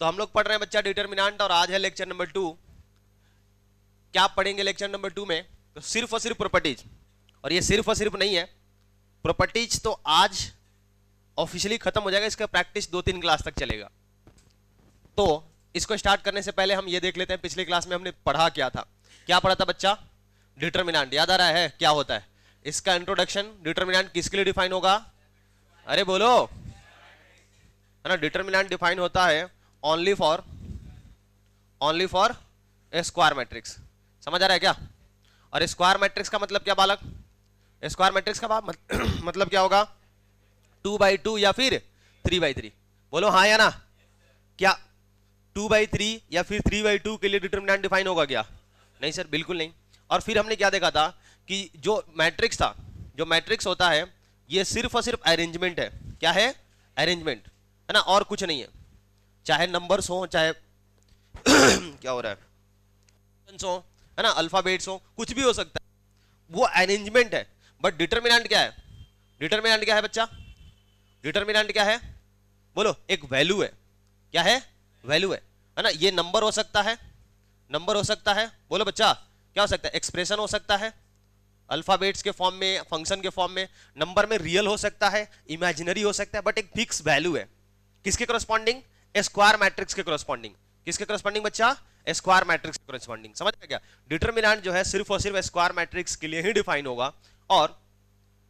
तो हम लोग पढ़ रहे हैं बच्चा डिटर्मिनाट और आज है लेक्चर नंबर टू क्या पढ़ेंगे लेक्चर नंबर टू में तो सिर्फ और सिर्फ प्रॉपर्टीज और ये सिर्फ और सिर्फ नहीं है प्रॉपर्टीज तो आज ऑफिशियली खत्म हो जाएगा इसका प्रैक्टिस दो तीन क्लास तक चलेगा तो इसको स्टार्ट करने से पहले हम ये देख लेते हैं पिछले क्लास में हमने पढ़ा क्या था क्या पढ़ा था बच्चा डिटर्मिनाट याद आ रहा है क्या होता है इसका इंट्रोडक्शन डिटर्मिनाट किसके लिए डिफाइन होगा अरे बोलो है ना डिटर्मिनाट डिफाइन होता है only for only for square matrix समझ आ रहा है क्या और स्क्वायर मैट्रिक्स का मतलब क्या बालक स्क्वायर मैट्रिक्स का मतलब क्या होगा टू बाई टू या फिर थ्री बाई थ्री बोलो हाँ या ना क्या टू बाई थ्री या फिर थ्री बाई टू के लिए डिटर्मिनेंट डिफाइन होगा क्या नहीं सर बिल्कुल नहीं और फिर हमने क्या देखा था कि जो मैट्रिक्स था जो मैट्रिक्स होता है ये सिर्फ और सिर्फ अरेंजमेंट है क्या है अरेंजमेंट है ना और कुछ नहीं है चाहे नंबर्स हो चाहे क्या हो रहा है हो है ना अल्फाबेट्स हो कुछ भी हो सकता है वो अरेंजमेंट है बट डिटर्मिनेंट क्या है डिटर्मिनेंट क्या है बच्चा डिटर्मिनेंट क्या है बोलो एक वैल्यू है क्या है वैल्यू है है ना ये नंबर हो सकता है नंबर हो सकता है बोलो बच्चा क्या हो सकता है एक्सप्रेशन हो सकता है अल्फाबेट्स के फॉर्म में फंक्शन के फॉर्म में नंबर में रियल हो सकता है इमेजिनरी हो सकता है बट एक फिक्स वैल्यू है किसके करस्पॉन्डिंग स्क्वायर मैट्रिक्स के कॉरेस्पॉन्डिंग किसके कॉरेस्पॉन्डिंग बच्चा स्क्वायर मैट्रिक्स के कॉरेस्पॉन्डिंग समझ में क्या डिटर्मिनेंट जो है सिर्फ और सिर्फ स्क्वायर मैट्रिक्स के लिए ही डिफाइन होगा और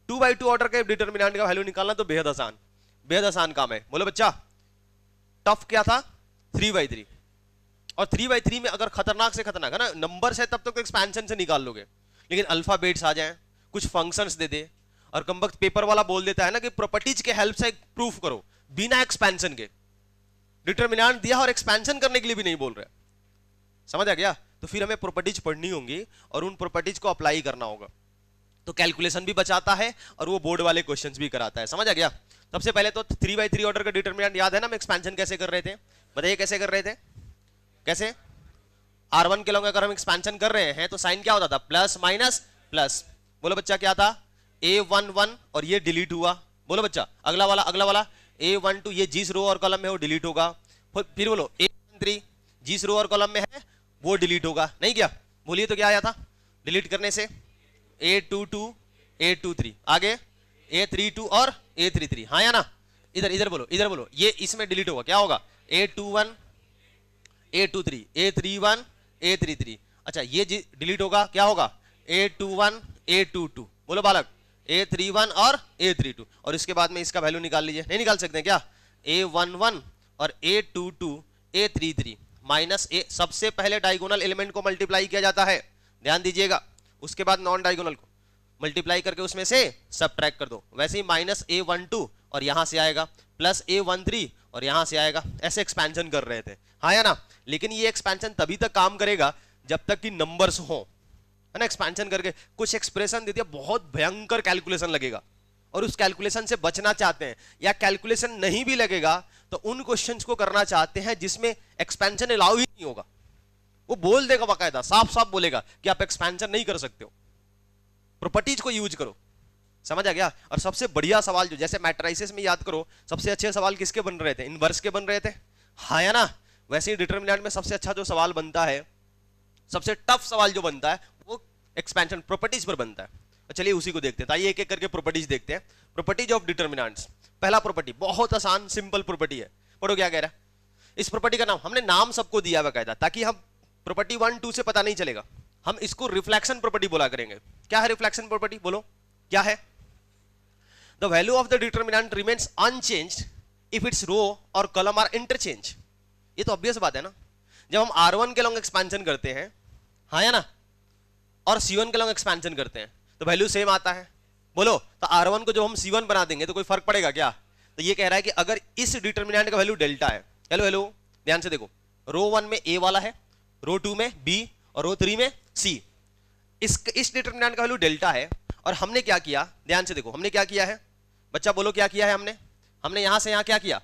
टू बाई टू ऑर्डर के डिटर्मिनेंट का वैल्यू निकालना तो बेहद आसान बेहद आसान काम है बोलो बच्चा टफ क्या था थ्री बाई थ्री और थ्री बाई थ्री में अगर खतरनाक से खतरनाक है ना नंबर है तब तक तो एक्सपेंशन से निकाल लोगे लेकिन अल्फाबेट्स आ जाए कुछ फंक्शन दे दे और कम वक्त पेपर वाला बोल देता है ना कि प्रॉपर्टीज के हेल्प से प्रूफ करो बिना एक्सपेंशन के डिटर्मिनाट दिया और एक्सपेंशन करने के लिए भी नहीं बोल रहे समझ आ गया तो फिर हमें प्रॉपर्टीज पढ़नी होंगी और उन प्रॉपर्टीज को अप्लाई करना होगा तो कैलकुलेशन भी बचाता है और वो बोर्ड वाले क्वेश्चंस भी कराता है समझ आ गया सबसे पहले तो थ्री बाई थ्री ऑर्डर का डिटर्मिनेंट याद है ना हम एक्सपेंशन कैसे कर रहे थे बताइए कैसे कर रहे थे कैसे आर वन के लोग अगर हम एक्सपेंशन कर रहे हैं तो साइन क्या होता था प्लस माइनस प्लस बोलो बच्चा क्या था ए वन वन और ये डिलीट हुआ बोलो बच्चा अगला वाला अगला वाला ए वन टू ये जिस रो और कॉलम में वो डिलीट होगा फिर बोलो ए वन थ्री जिस रो और कॉलम में है वो डिलीट होगा नहीं क्या बोलिए तो क्या आया था डिलीट करने से a two two A two three आगे ए थ्री टू और ए थ्री थ्री हाँ या ना इधर इधर बोलो इधर बोलो ये इसमें डिलीट होगा क्या होगा a two one a two three a three one a three three अच्छा ये डिलीट होगा क्या होगा a two one a two two बोलो बालक ए थ्री वन और ए थ्री टू और इसके बाद में इसका वैल्यू निकाल लीजिए नहीं निकाल सकते क्या ए वन वन और a two two a three three minus a सबसे पहले डायगोनल एलिमेंट को मल्टीप्लाई किया जाता है ध्यान दीजिएगा उसके बाद नॉन डायगोनल को मल्टीप्लाई करके उसमें से सब कर दो वैसे ही माइनस ए वन टू और यहां से आएगा प्लस ए वन थ्री और यहां से आएगा ऐसे एक्सपेंशन कर रहे थे हाँ या ना लेकिन ये एक्सपेंशन तभी तक काम करेगा जब तक कि नंबर्स हों है ना एक्सपेंशन करके कुछ एक्सप्रेशन दे दिया बहुत भयंकर कैलकुलेशन लगेगा और उस कैलकुलेशन से बचना चाहते हैं या कैलकुलेशन नहीं भी लगेगा तो उन क्वेश्चन को करना चाहते हैं जिसमें एक्सपेंशन अलाउ ही नहीं होगा वो बोल देगा बाकायदा साफ साफ बोलेगा कि आप एक्सपेंशन नहीं कर सकते हो प्रॉपर्टीज को यूज करो समझ आ गया और सबसे बढ़िया सवाल जो जैसे मैट्राइसिस में याद करो सबसे अच्छे सवाल किसके बन रहे थे इनवर्स के बन रहे थे हाँ या ना वैसे ही डिटर्मिनेंट में सबसे अच्छा जो सवाल बनता है सबसे टफ सवाल जो बनता है एक्सपेंशन प्रॉपर्टीज पर बनता है तो चलिए उसी को देखते हैं तो आइए एक एक करके प्रॉपर्टीज देखते हैं प्रॉपर्टीज ऑफ डिटर्मिनाट्स पहला प्रॉपर्टी बहुत आसान सिंपल प्रॉपर्टी है पढ़ो क्या कह रहा है इस प्रॉपर्टी का नाम हमने नाम सबको दिया बाकायदा ताकि हम प्रॉपर्टी वन टू से पता नहीं चलेगा हम इसको रिफ्लेक्शन प्रॉपर्टी बोला करेंगे क्या है रिफ्लेक्शन प्रॉपर्टी बोलो क्या है the value of the determinant remains unchanged if its row और कलम आर इंटरचेंज ये तो ऑब्वियस बात है ना जब हम आर वन के लॉन्ग एक्सपेंशन करते हैं हाँ या ना और C1 के लॉन्ग एक्सपेंशन करते हैं तो वैल्यू सेम आता है बोलो तो R1 को जब हम C1 बना देंगे तो कोई फर्क पड़ेगा क्या तो ये कह रहा है कि अगर इस डिटर्मिनेंट का वैल्यू डेल्टा है हेलो हेलो ध्यान से देखो रो वन में ए वाला है रो टू में बी और रो थ्री में सी इस इस डिटर्मिनेंट का वैल्यू डेल्टा है और हमने क्या किया ध्यान से देखो हमने क्या किया है बच्चा बोलो क्या किया है हमने हमने यहां से यहां क्या किया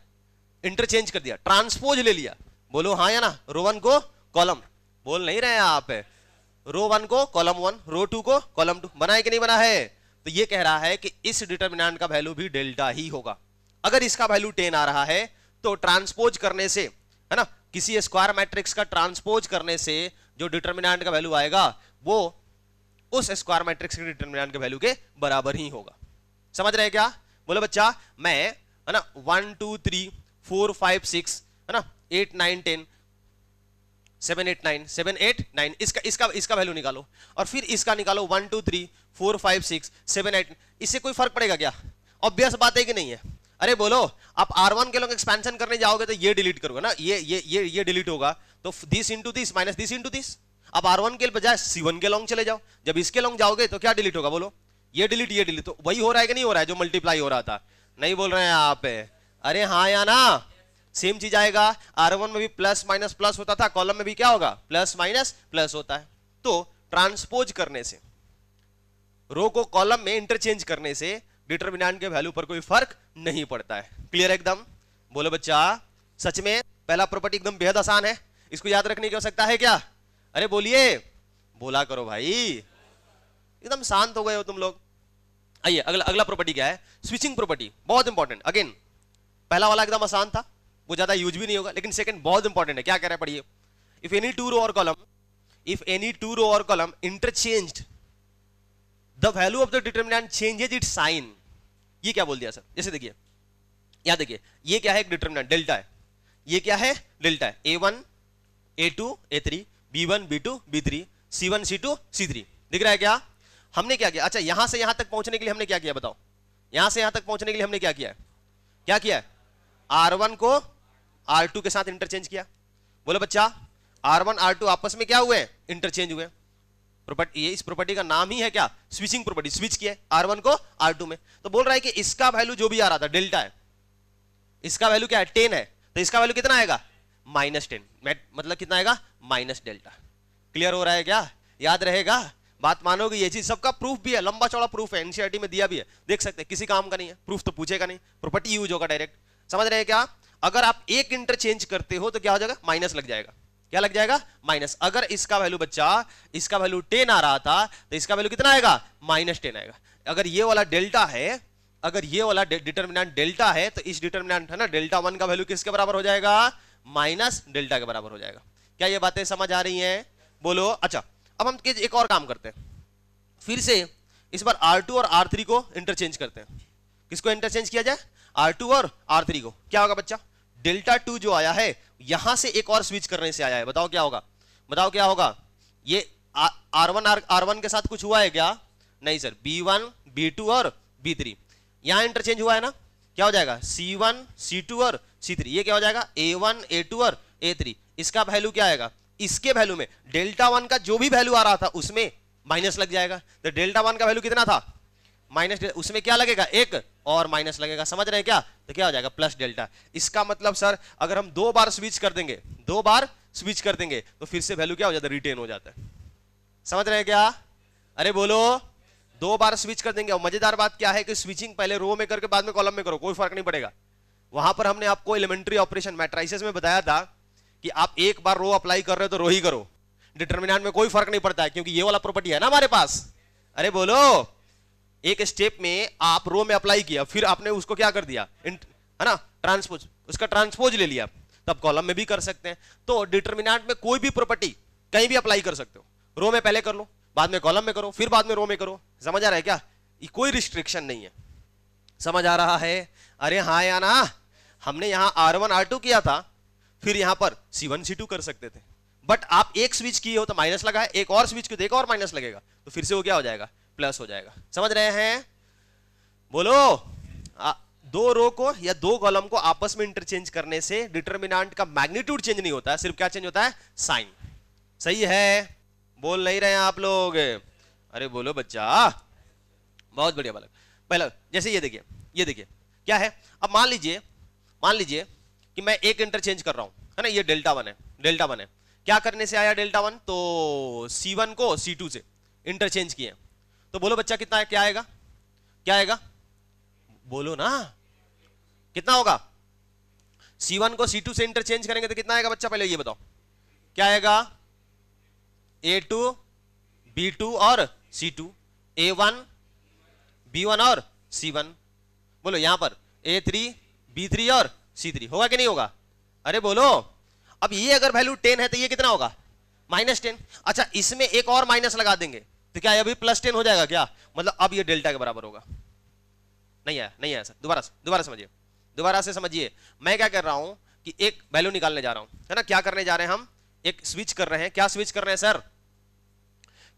इंटरचेंज कर दिया ट्रांसपोज ले लिया बोलो हाँ या ना रोवन को कॉलम बोल नहीं रहे हैं आप रो वन को कॉलम वन रो टू को कॉलम टू बना है कि नहीं बना है तो ये कह रहा है कि इस डिटर्मिनेंट का वैल्यू भी डेल्टा ही होगा अगर इसका वैल्यू टेन आ रहा है तो ट्रांसपोज करने से है ना किसी स्क्वायर मैट्रिक्स का ट्रांसपोज करने से जो डिटर्मिनेंट का वैल्यू आएगा वो उस स्क्वायर मैट्रिक्स के डिटर्मिनेंट के वैल्यू के बराबर ही होगा समझ रहे क्या बोले बच्चा मैं है ना one two three four five six है ना eight nine ten seven eight nine seven eight nine इसका इसका इसका वैल्यू निकालो और फिर इसका निकालो one two three four five six seven eight इससे कोई फर्क पड़ेगा क्या ऑब्वियस बात है कि नहीं है अरे बोलो आप आर वन के लोग एक्सपेंशन करने जाओगे तो ये डिलीट करोगे ना ये ये ये ये डिलीट होगा तो this into this minus this into this आप आर वन के बजाय सी वन के लॉन्ग चले जाओ जब इसके लॉन्ग जाओगे तो क्या डिलीट होगा बोलो ये डिलीट ये डिलीट तो वही हो रहा है कि नहीं हो रहा है जो मल्टीप्लाई हो रहा था नहीं बोल रहे हैं आप अरे हाँ या ना सेम चीज आएगा आर वन में भी प्लस माइनस प्लस होता था कॉलम में भी क्या होगा प्लस माइनस प्लस होता है तो ट्रांसपोज करने से रो को कॉलम में इंटरचेंज करने से डिटरमिनेंट के वैल्यू पर कोई फर्क नहीं पड़ता है क्लियर एकदम बोलो बच्चा सच में पहला प्रॉपर्टी एकदम बेहद आसान है इसको याद रखने की आवश्यकता है क्या अरे बोलिए बोला करो भाई एकदम शांत हो गए हो तुम लोग आइए अगला अगला प्रॉपर्टी क्या है स्विचिंग प्रॉपर्टी बहुत इंपॉर्टेंट अगेन पहला वाला एकदम आसान था वो ज़्यादा यूज भी नहीं होगा लेकिन सेकंड बहुत इंपॉर्टेंट है क्या कह रहा है पढ़िए इफ एनी टू रो और column if any two row और column interchange the value of the determinant changes it sign ये क्या बोल दिया सर जैसे देखिए यहाँ देखिए ये क्या है एक डिटर्मिनेंट डेल्टा है ये क्या है डेल्टा है a one a two a three b one b two b three c one c two c three दिख रहा है क्या हमने क्या किया अच्छा यहां से यहां तक पहुंचने के लिए हमने क्या किया बताओ यहां से यहां तक पहुंचने के लिए हमने क्या किया क्या किया आर वन को R2 के साथ इंटरचेंज किया बोलो बच्चा R1 R2 आपस में क्या हुए इंटरचेंज हुए प्रॉपर्टी ये इस प्रॉपर्टी का नाम ही है क्या स्विचिंग प्रॉपर्टी स्विच किया R1 को R2 में तो बोल रहा है कि इसका वैल्यू जो भी आ रहा था डेल्टा है इसका वैल्यू क्या है टेन है तो इसका वैल्यू कितना आएगा माइनस टेन मतलब कितना आएगा माइनस डेल्टा क्लियर हो रहा है क्या याद रहेगा बात मानोगे ये चीज सबका प्रूफ भी है लंबा चौड़ा प्रूफ है एनसीआरटी में दिया भी है देख सकते हैं किसी काम का नहीं है प्रूफ तो पूछेगा नहीं प्रॉपर्टी यूज होगा डायरेक्ट समझ रहे हैं क्या अगर आप एक इंटरचेंज करते हो तो क्या हो जाएगा माइनस लग जाएगा क्या लग जाएगा माइनस अगर इसका वैल्यू बच्चा इसका वैल्यू टेन आ रहा था तो इसका वैल्यू कितना आएगा माइनस टेन आएगा अगर ये वाला डेल्टा है अगर ये वाला डिटर्मिनेंट डेल्टा है तो इस डिटर्मिनेंट है ना डेल्टा वन का वैल्यू किसके बराबर हो जाएगा माइनस डेल्टा के बराबर हो जाएगा क्या ये बातें समझ आ रही है बोलो अच्छा अब हम एक और काम करते हैं फिर से इस बार R2 और R3 को इंटरचेंज करते हैं किसको इंटरचेंज किया जाए आर टू और आर थ्री को क्या होगा बच्चा डेल्टा टू जो आया है यहां से एक और स्विच करने से आया है बताओ क्या होगा बताओ क्या होगा ये आर वन आर वन के साथ कुछ हुआ है क्या नहीं sir b one b two और बी थ्री यहां इंटरचेंज हुआ है ना क्या हो जाएगा सी वन सी टू और सी थ्री ये क्या हो जाएगा ए वन ए टू और ए थ्री इसका वैल्यू क्या आएगा इसके वैल्यू में डेल्टा वन का जो भी वैल्यू आ रहा था उसमें माइनस लग जाएगा तो डेल्टा वन का वैल्यू कितना था माइनस उसमें क्या लगेगा एक और माइनस लगेगा समझ रहे हैं क्या तो क्या हो जाएगा प्लस डेल्टा इसका मतलब सर अगर हम दो बार स्विच कर देंगे दो बार स्विच कर देंगे तो फिर से वैल्यू क्या हो जाता है रिटेन हो जाता है समझ रहे हैं क्या अरे बोलो दो बार स्विच कर देंगे और मजेदार बात क्या है कि स्विचिंग पहले रो में करके बाद में कॉलम में करो कोई फर्क नहीं पड़ेगा वहां पर हमने आपको एलिमेंट्री ऑपरेशन मैट्राइसिस में बताया था कि आप एक बार रो अप्लाई कर रहे हो तो रो ही करो डिटर्मिनेंट में कोई फर्क नहीं पड़ता है क्योंकि ये वाला प्रॉपर्टी है ना हमारे पास अरे बोलो एक स्टेप में आप रो में अप्लाई किया फिर आपने उसको क्या कर दिया है ना ट्रांसपोज उसका ट्रांसपोज ले लिया तब कॉलम में भी कर सकते हैं तो डिटर्मिनाट में कोई भी प्रॉपर्टी कहीं भी अप्लाई कर सकते हो रो में पहले कर लो बाद में कॉलम में करो फिर बाद में रो में करो समझ आ रहा है क्या ये कोई रिस्ट्रिक्शन नहीं है समझ आ रहा है अरे हाँ या ना हमने यहाँ आर वन आर टू किया था फिर यहाँ पर सी वन सी टू कर सकते थे बट आप एक स्विच किए हो तो माइनस लगा है एक और स्विच को देखो और माइनस लगेगा तो फिर से वो क्या हो जाएगा प्लस हो जाएगा समझ रहे हैं बोलो आ, दो रो को या दो कॉलम को आपस में इंटरचेंज करने से डिटरमिनेंट का मैग्नीट्यूड चेंज नहीं होता है सिर्फ क्या चेंज होता है साइन सही है बोल नहीं रहे हैं आप लोग अरे बोलो बच्चा बहुत बढ़िया बालक पहला जैसे ये देखिए ये देखिए क्या है अब मान लीजिए मान लीजिए कि मैं एक इंटरचेंज कर रहा हूं है ना ये डेल्टा वन है डेल्टा वन है क्या करने से आया डेल्टा वन तो सी वन को सी टू से इंटरचेंज किए तो बोलो बच्चा कितना है क्या आएगा क्या आएगा बोलो ना कितना होगा C1 को C2 से इंटरचेंज करेंगे तो कितना आएगा बच्चा पहले ये बताओ क्या आएगा A2 B2 और C2 A1 B1 और C1 बोलो यहां पर A3 B3 और C3 होगा कि नहीं होगा अरे बोलो अब ये अगर वैल्यू 10 है तो ये कितना होगा माइनस टेन अच्छा इसमें एक और माइनस लगा देंगे तो क्या अभी प्लस टेन हो जाएगा क्या मतलब अब ये डेल्टा के बराबर होगा नहीं आया नहीं आया सर दोबारा दोबारा समझिए दोबारा से समझिए मैं क्या कर रहा हूं कि एक वैल्यू निकालने जा रहा हूं है ना क्या करने जा रहे हैं हम एक स्विच कर रहे हैं क्या स्विच कर रहे हैं सर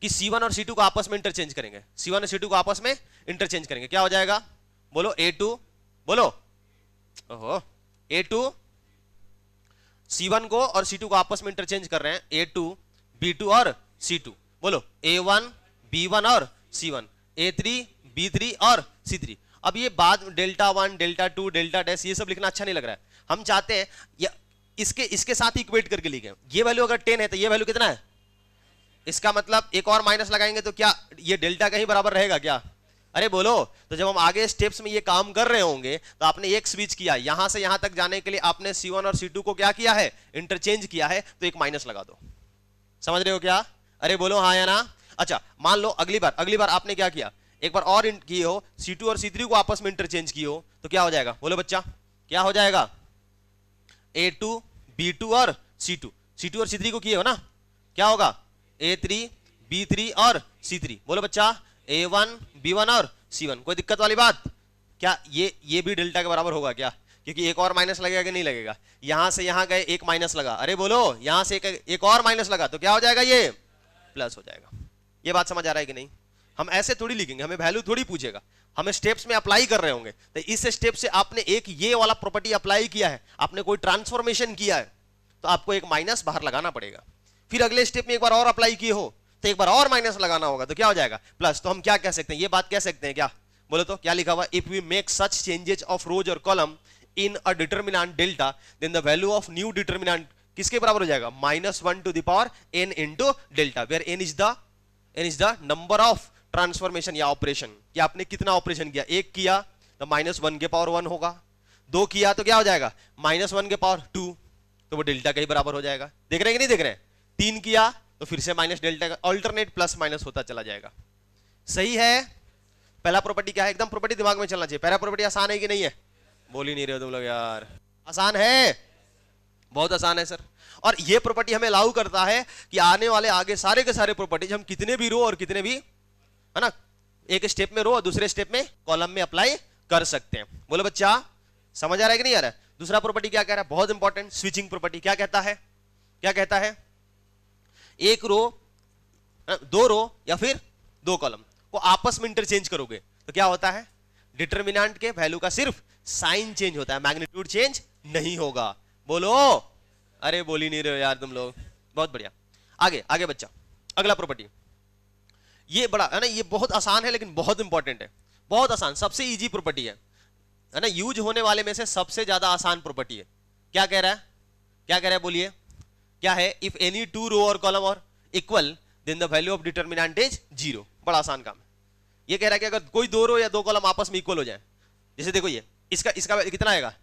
कि C1 और C2 को आपस में इंटरचेंज करेंगे C1 और C2 को आपस में इंटरचेंज करेंगे क्या हो जाएगा बोलो A2 बोलो ओहो A2 C1 को और C2 को आपस में इंटरचेंज कर रहे हैं A2 B2 और C2 बोलो A1 बी वन और c one a three b three और सी थ्री अब ये बाद delta one delta to delta dash ये सब लिखना अच्छा नहीं लग रहा है हम चाहते हैं इसके इसके साथ ही इक्वेट करके लिखे ये वैल्यू अगर टेन है तो ये वैल्यू कितना है इसका मतलब एक और माइनस लगाएंगे तो क्या ये डेल्टा का ही बराबर रहेगा क्या अरे बोलो तो जब हम आगे स्टेप्स में ये काम कर रहे होंगे तो आपने एक स्विच किया यहां से यहां तक जाने के लिए आपने C1 और C2 को क्या किया है इंटरचेंज किया है तो एक माइनस लगा दो समझ रहे हो क्या अरे बोलो हाँ या ना अच्छा मान लो अगली बार अगली बार आपने क्या किया एक बार और किए हो सी और सी को आपस में इंटरचेंज किए हो तो क्या हो जाएगा बोलो बच्चा क्या हो जाएगा ए टू बी टू और सी टू सी टू और सी थ्री को किए हो ना क्या होगा ए थ्री बी थ्री और सी थ्री बोलो बच्चा ए वन बी वन और सी वन कोई दिक्कत वाली बात क्या ये ये भी डेल्टा के बराबर होगा क्या क्योंकि एक और माइनस लगेगा कि नहीं लगेगा यहां से यहां गए एक माइनस लगा अरे बोलो यहां से एक, एक और माइनस लगा तो क्या हो जाएगा ये प्लस हो जाएगा ये बात समझ आ रहा है कि नहीं हम ऐसे थोड़ी लिखेंगे हमें वैल्यू थोड़ी पूछेगा हमें स्टेप्स में अप्लाई कर रहे होंगे तो इस स्टेप से आपने एक ये वाला प्रॉपर्टी अप्लाई किया है आपने कोई ट्रांसफॉर्मेशन किया है तो आपको एक माइनस बाहर लगाना पड़ेगा फिर अगले स्टेप में एक बार और अप्लाई किए हो तो एक बार और माइनस लगाना होगा तो क्या हो जाएगा प्लस तो हम क्या कह सकते हैं ये बात कह सकते हैं क्या बोलो तो क्या लिखा हुआ if we make such changes of rows और column in a determinant delta then the value of new determinant किसके बराबर हो जाएगा minus one to the power n into delta where n is the n is the number of transformation या operation कि आपने कितना operation किया एक किया तो माइनस वन के पावर वन होगा दो किया तो क्या हो जाएगा माइनस वन के पावर टू तो वो डेल्टा के ही बराबर हो जाएगा देख रहे हैं कि नहीं देख रहे हैं तीन किया तो फिर से माइनस डेल्टा का ऑल्टरनेट प्लस माइनस होता चला जाएगा सही है पहला प्रॉपर्टी क्या है एकदम प्रॉपर्टी दिमाग में चलना चाहिए पहला प्रॉपर्टी आसान है कि नहीं है बोल ही नहीं रहे हो तुम लोग यार आसान है बहुत आसान है सर और ये प्रॉपर्टी हमें अलाउ करता है कि आने वाले आगे सारे के सारे प्रॉपर्टीज हम कितने भी रो और कितने भी है ना एक स्टेप में रो और दूसरे स्टेप में कॉलम में अप्लाई कर सकते हैं बोलो बच्चा समझ आ रहा है कि नहीं आ रहा है दूसरा प्रॉपर्टी क्या कह रहा है बहुत इंपॉर्टेंट स्विचिंग प्रॉपर्टी क्या कहता है क्या कहता है एक रो दो रो या फिर दो कॉलम को आपस में इंटरचेंज करोगे तो क्या होता है डिटर्मिनेंट के वैल्यू का सिर्फ साइन चेंज होता है मैग्नीट्यूड चेंज नहीं होगा बोलो अरे बोल ही नहीं रहे हो यार तुम लोग बहुत बढ़िया आगे आगे बच्चा अगला प्रॉपर्टी ये बड़ा है ना ये बहुत आसान है लेकिन बहुत इंपॉर्टेंट है बहुत आसान सबसे इजी प्रॉपर्टी है है ना यूज होने वाले में से सबसे ज्यादा आसान प्रॉपर्टी है क्या कह रहा है क्या कह रहा है बोलिए क्या है इफ एनी टू रो और कॉलम और equal then the value of determinant is zero बड़ा आसान काम है ये कह रहा है कि अगर कोई दो रो या दो कॉलम आपस में इक्वल हो जाए जैसे देखो ये इसका इसका कितना आएगा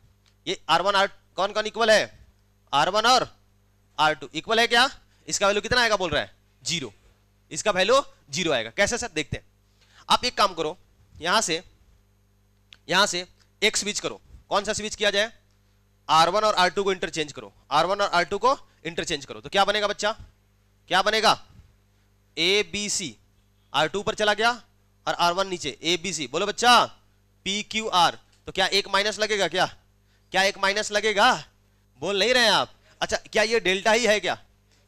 ये आर वन आर कौन कौन इक्वल है आर वन और आर टू इक्वल है क्या इसका वैल्यू कितना आएगा बोल रहा है जीरो इसका वैल्यू जीरो आएगा कैसे सर देखते हैं आप एक काम करो यहां से यहां से एक स्विच करो कौन सा स्विच किया जाए आर वन और आर टू को इंटरचेंज करो आर वन और आर टू को इंटरचेंज करो तो क्या बनेगा बच्चा क्या बनेगा A B c R two पर चला गया और आर वन नीचे ए बी सी बोलो बच्चा पी क्यू आर तो क्या एक माइनस लगेगा क्या क्या एक माइनस लगेगा बोल नहीं रहे हैं आप अच्छा क्या ये डेल्टा ही है क्या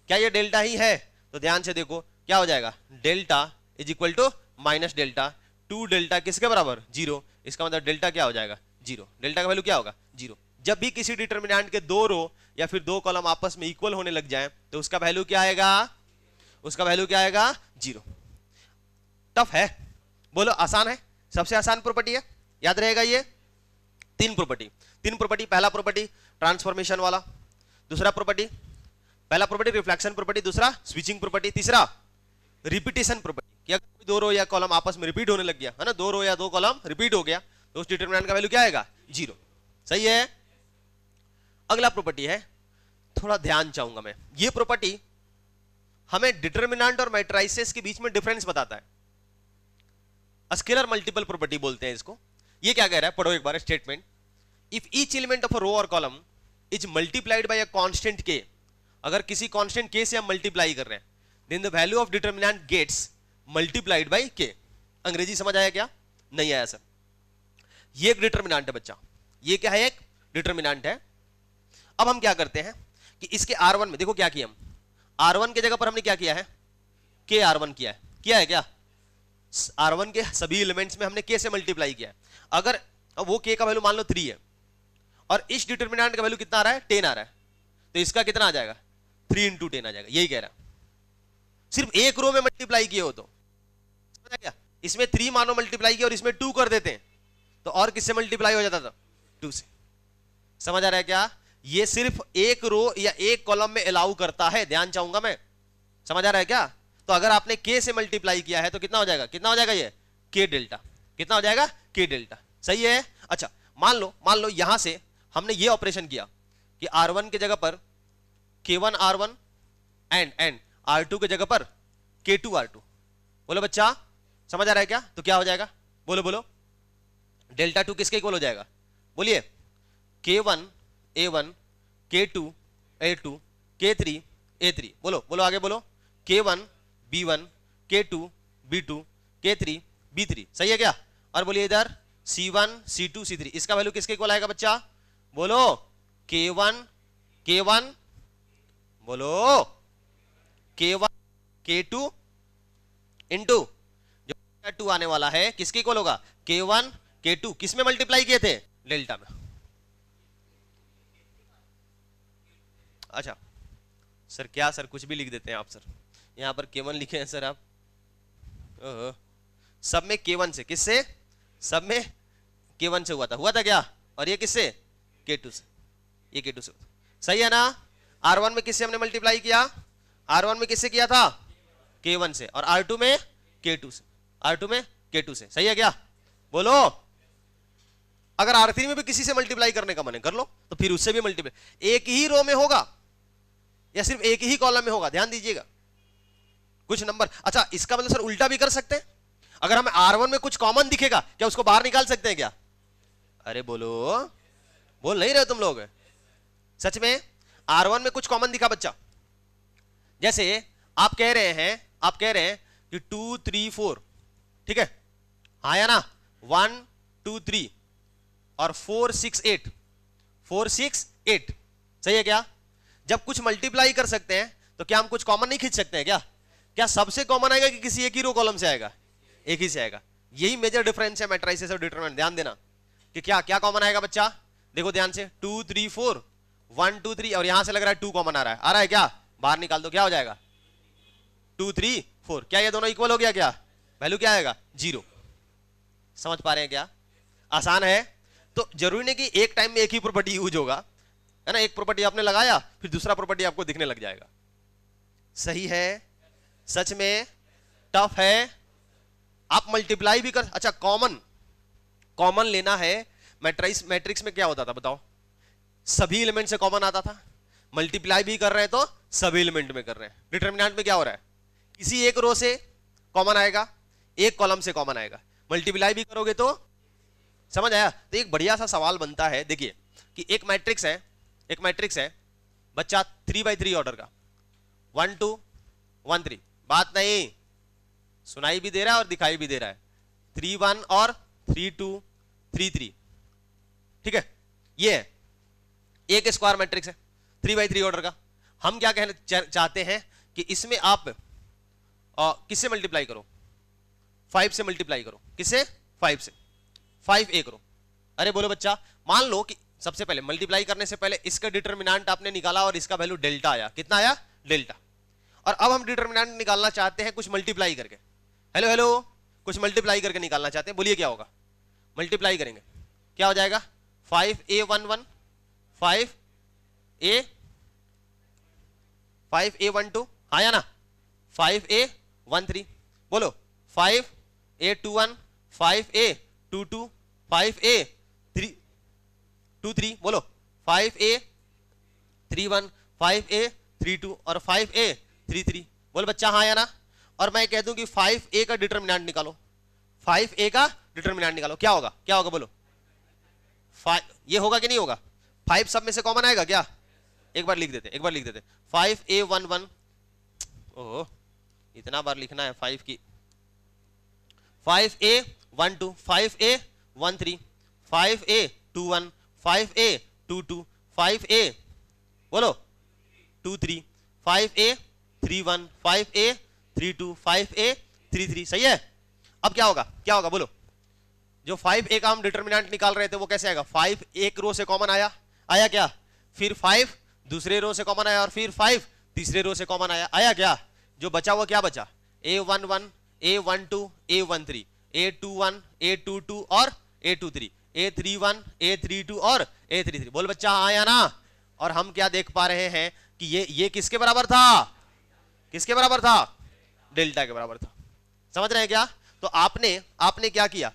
क्या ये डेल्टा ही है तो ध्यान से देखो क्या हो जाएगा delta is equal to minus delta to delta किसके बराबर जीरो इसका मतलब डेल्टा क्या हो जाएगा जीरो डेल्टा का वैल्यू क्या होगा जीरो जब भी किसी डिटर्मिनेंट के दो रो या फिर दो कॉलम आपस में इक्वल होने लग जाए तो उसका वैल्यू क्या आएगा उसका वैल्यू क्या आएगा जीरो टफ है बोलो आसान है सबसे आसान प्रॉपर्टी है याद रहेगा ये तीन प्रॉपर्टी तीन प्रॉपर्टी पहला प्रॉपर्टी ट्रांसफॉर्मेशन वाला दूसरा प्रॉपर्टी पहला प्रॉपर्टी रिफ्लेक्शन प्रॉपर्टी दूसरा स्विचिंग प्रॉपर्टी तीसरा रिपीटेशन प्रॉपर्टी या दो रो या कॉलम आपस में रिपीट होने लग गया है ना दो रो या दो कॉलम रिपीट हो गया तो उस डिटर्मिनेंट का वैल्यू क्या आएगा जीरो सही है अगला प्रॉपर्टी है थोड़ा ध्यान चाहूंगा मैं ये प्रॉपर्टी हमें डिटर्मिनेंट और मैट्राइसेस के बीच में डिफरेंस बताता है स्केलर मल्टीपल प्रॉपर्टी बोलते हैं इसको ये क्या कह रहा है पढ़ो एक बार statement if each element of a row और column is multiplied by a constant k अगर किसी कॉन्स्टेंट के से हम मल्टीप्लाई कर रहे हैं then the value of determinant gets multiplied by k अंग्रेजी समझ आया क्या नहीं आया सर ये एक डिटर्मिनेंट है बच्चा ये क्या है एक डिटर्मिनेंट है अब हम क्या करते हैं कि इसके R1 में देखो क्या किया हम R1 के जगह पर हमने क्या किया है के R1 किया है किया है क्या R1 के सभी एलिमेंट्स में हमने के से मल्टीप्लाई किया है अगर वो के का वैल्यू मान लो थ्री है और इस डिटर्मिनेंट का वैल्यू कितना आ रहा है टेन आ रहा है तो इसका कितना आ जाएगा थ्री इंटू टेन आ जाएगा यही कह रहा सिर्फ एक रो में मल्टीप्लाई किए हो तो क्या इसमें थ्री मानो मल्टीप्लाई किया और इसमें टू कर देते हैं तो और किससे मल्टीप्लाई हो जाता था टू से समझ आ रहा है क्या ये सिर्फ एक रो या एक कॉलम में अलाउ करता है ध्यान चाहूंगा मैं समझ आ रहा है क्या तो अगर आपने के से मल्टीप्लाई किया है तो कितना हो जाएगा कितना हो जाएगा ये के डेल्टा कितना हो जाएगा के डेल्टा सही है अच्छा मान लो मान लो यहां से हमने ये ऑपरेशन किया कि R1 के जगह पर K1 R1 and and to के जगह पर K2 R2 बोलो बच्चा समझ आ रहा है क्या तो क्या हो जाएगा बोलो बोलो डेल्टा टू किसके इक्वल हो जाएगा बोलिए k one a one k two A two k three a three बोलो बोलो आगे बोलो k one b one k two b two k three b three सही है क्या और बोलिए इधर c one c two c three इसका वैल्यू किसके इक्वल आएगा बच्चा बोलो के वन के वन बोलो k one k two into जो टू आने वाला है किसके इक्वल होगा के वन के टू मल्टीप्लाई किए थे डेल्टा में अच्छा सर क्या सर कुछ भी लिख देते हैं आप सर यहां पर K1 लिखे हैं सर आप सब में K1 से किससे सब में K1 से हुआ था हुआ था क्या और ये किससे के टू से ये के टू से सही है ना आर वन में किससे हमने मल्टीप्लाई किया आर वन में किससे किया था के वन से और आर टू में के टू से आर टू में के टू से सही है क्या बोलो अगर आर थ्री में भी किसी से मल्टीप्लाई करने का मन है कर लो तो फिर उससे भी मल्टीप्लाई एक ही रो में होगा या सिर्फ एक ही कॉलम में होगा ध्यान दीजिएगा कुछ नंबर अच्छा इसका मतलब सर उल्टा भी कर सकते हैं अगर हमें आर वन में कुछ कॉमन दिखेगा क्या उसको बाहर निकाल सकते हैं क्या अरे बोलो बोल नहीं रहे तुम लोग सच में आर वन में कुछ कॉमन दिखा बच्चा जैसे आप कह रहे हैं आप कह रहे हैं कि टू थ्री फोर ठीक है आया हाँ ना वन टू थ्री और four six eight four six eight सही है क्या जब कुछ मल्टीप्लाई कर सकते हैं तो क्या हम कुछ कॉमन नहीं खींच सकते हैं क्या क्या सबसे कॉमन आएगा कि किसी एक ही रो कॉलम से आएगा एक ही से आएगा यही मेजर डिफरेंस है मैट्राइसिस और डिटरमिनेंट ध्यान देना कि क्या क्या कॉमन आएगा बच्चा देखो ध्यान से two three four one two three और यहां से लग रहा है टू कॉमन आ रहा है आ रहा है क्या बाहर निकाल दो क्या हो जाएगा टू थ्री फोर क्या ये दोनों इक्वल हो गया क्या वैल्यू क्या आएगा जीरो समझ पा रहे हैं क्या आसान है तो जरूरी नहीं कि एक टाइम में एक ही प्रॉपर्टी यूज होगा है ना एक प्रॉपर्टी आपने लगाया फिर दूसरा प्रॉपर्टी आपको दिखने लग जाएगा सही है सच में टफ है आप मल्टीप्लाई भी कर अच्छा कॉमन कॉमन लेना है मैट्राइस मैट्रिक्स में क्या होता था बताओ सभी एलिमेंट से कॉमन आता था मल्टीप्लाई भी कर रहे हैं तो सभी एलिमेंट में कर रहे हैं डिटर्मिनेंट में क्या हो रहा है किसी एक रो से कॉमन आएगा एक कॉलम से कॉमन आएगा मल्टीप्लाई भी करोगे तो समझ आया तो एक बढ़िया सा सवाल बनता है देखिए कि एक मैट्रिक्स है एक मैट्रिक्स है बच्चा थ्री बाई थ्री ऑर्डर का वन टू वन थ्री बात नहीं सुनाई भी दे रहा है और दिखाई भी दे रहा है थ्री वन और थ्री टू थ्री थ्री ठीक है ये एक स्क्वायर मैट्रिक्स है थ्री बाई थ्री ऑर्डर का हम क्या कहना चाहते हैं कि इसमें आप किससे मल्टीप्लाई करो फाइव से मल्टीप्लाई करो किससे फाइव से फाइव ए करो अरे बोलो बच्चा मान लो कि सबसे पहले मल्टीप्लाई करने से पहले इसका डिटर्मिनांट आपने निकाला और इसका वैल्यू डेल्टा आया कितना आया डेल्टा और अब हम डिटर्मिनांट निकालना चाहते हैं कुछ मल्टीप्लाई करके हेलो हेलो कुछ मल्टीप्लाई करके निकालना चाहते हैं बोलिए क्या होगा मल्टीप्लाई करेंगे क्या हो जाएगा five a one one five a five a one two हाँ या ना फाइव ए वन थ्री बोलो five a two one five a two two five A three two three बोलो five A three one five A three two five a A three थ्री बोलो बच्चा हाँ या ना और मैं कह दूं कि फाइव ए का डिटर्मिनेंट निकालो फाइव ए का डिटर्मिनेंट निकालो क्या होगा क्या होगा बोलो ये होगा कि नहीं होगा फाइव सब में से कॉमन आएगा क्या एक बार लिख देते एक बार लिख देते फाइव ए वन वन ओह इतना बार लिखना है फाइव की five a one two five a one three five a two one five a two two five a बोलो टू थ्री फाइव ए थ्री वन फाइव ए थ्री टू फाइव ए three three सही है अब क्या होगा क्या होगा बोलो जो फाइव एक हम डिटर्मिनेंट निकाल रहे थे वो कैसे आएगा फाइव एक रो से कॉमन आया आया क्या फिर फाइव दूसरे रो से कॉमन आया और फिर फाइव तीसरे रो से कॉमन आया आया क्या जो बचा हुआ क्या बचा a one one a one two a one three a two one a two two और a two three a three one a three two और ए थ्री थ्री बोल बच्चा आया हाँ ना और हम क्या देख पा रहे हैं कि ये ये किसके बराबर था किसके बराबर था डेल्टा के बराबर था समझ रहे हैं क्या तो आपने आपने क्या किया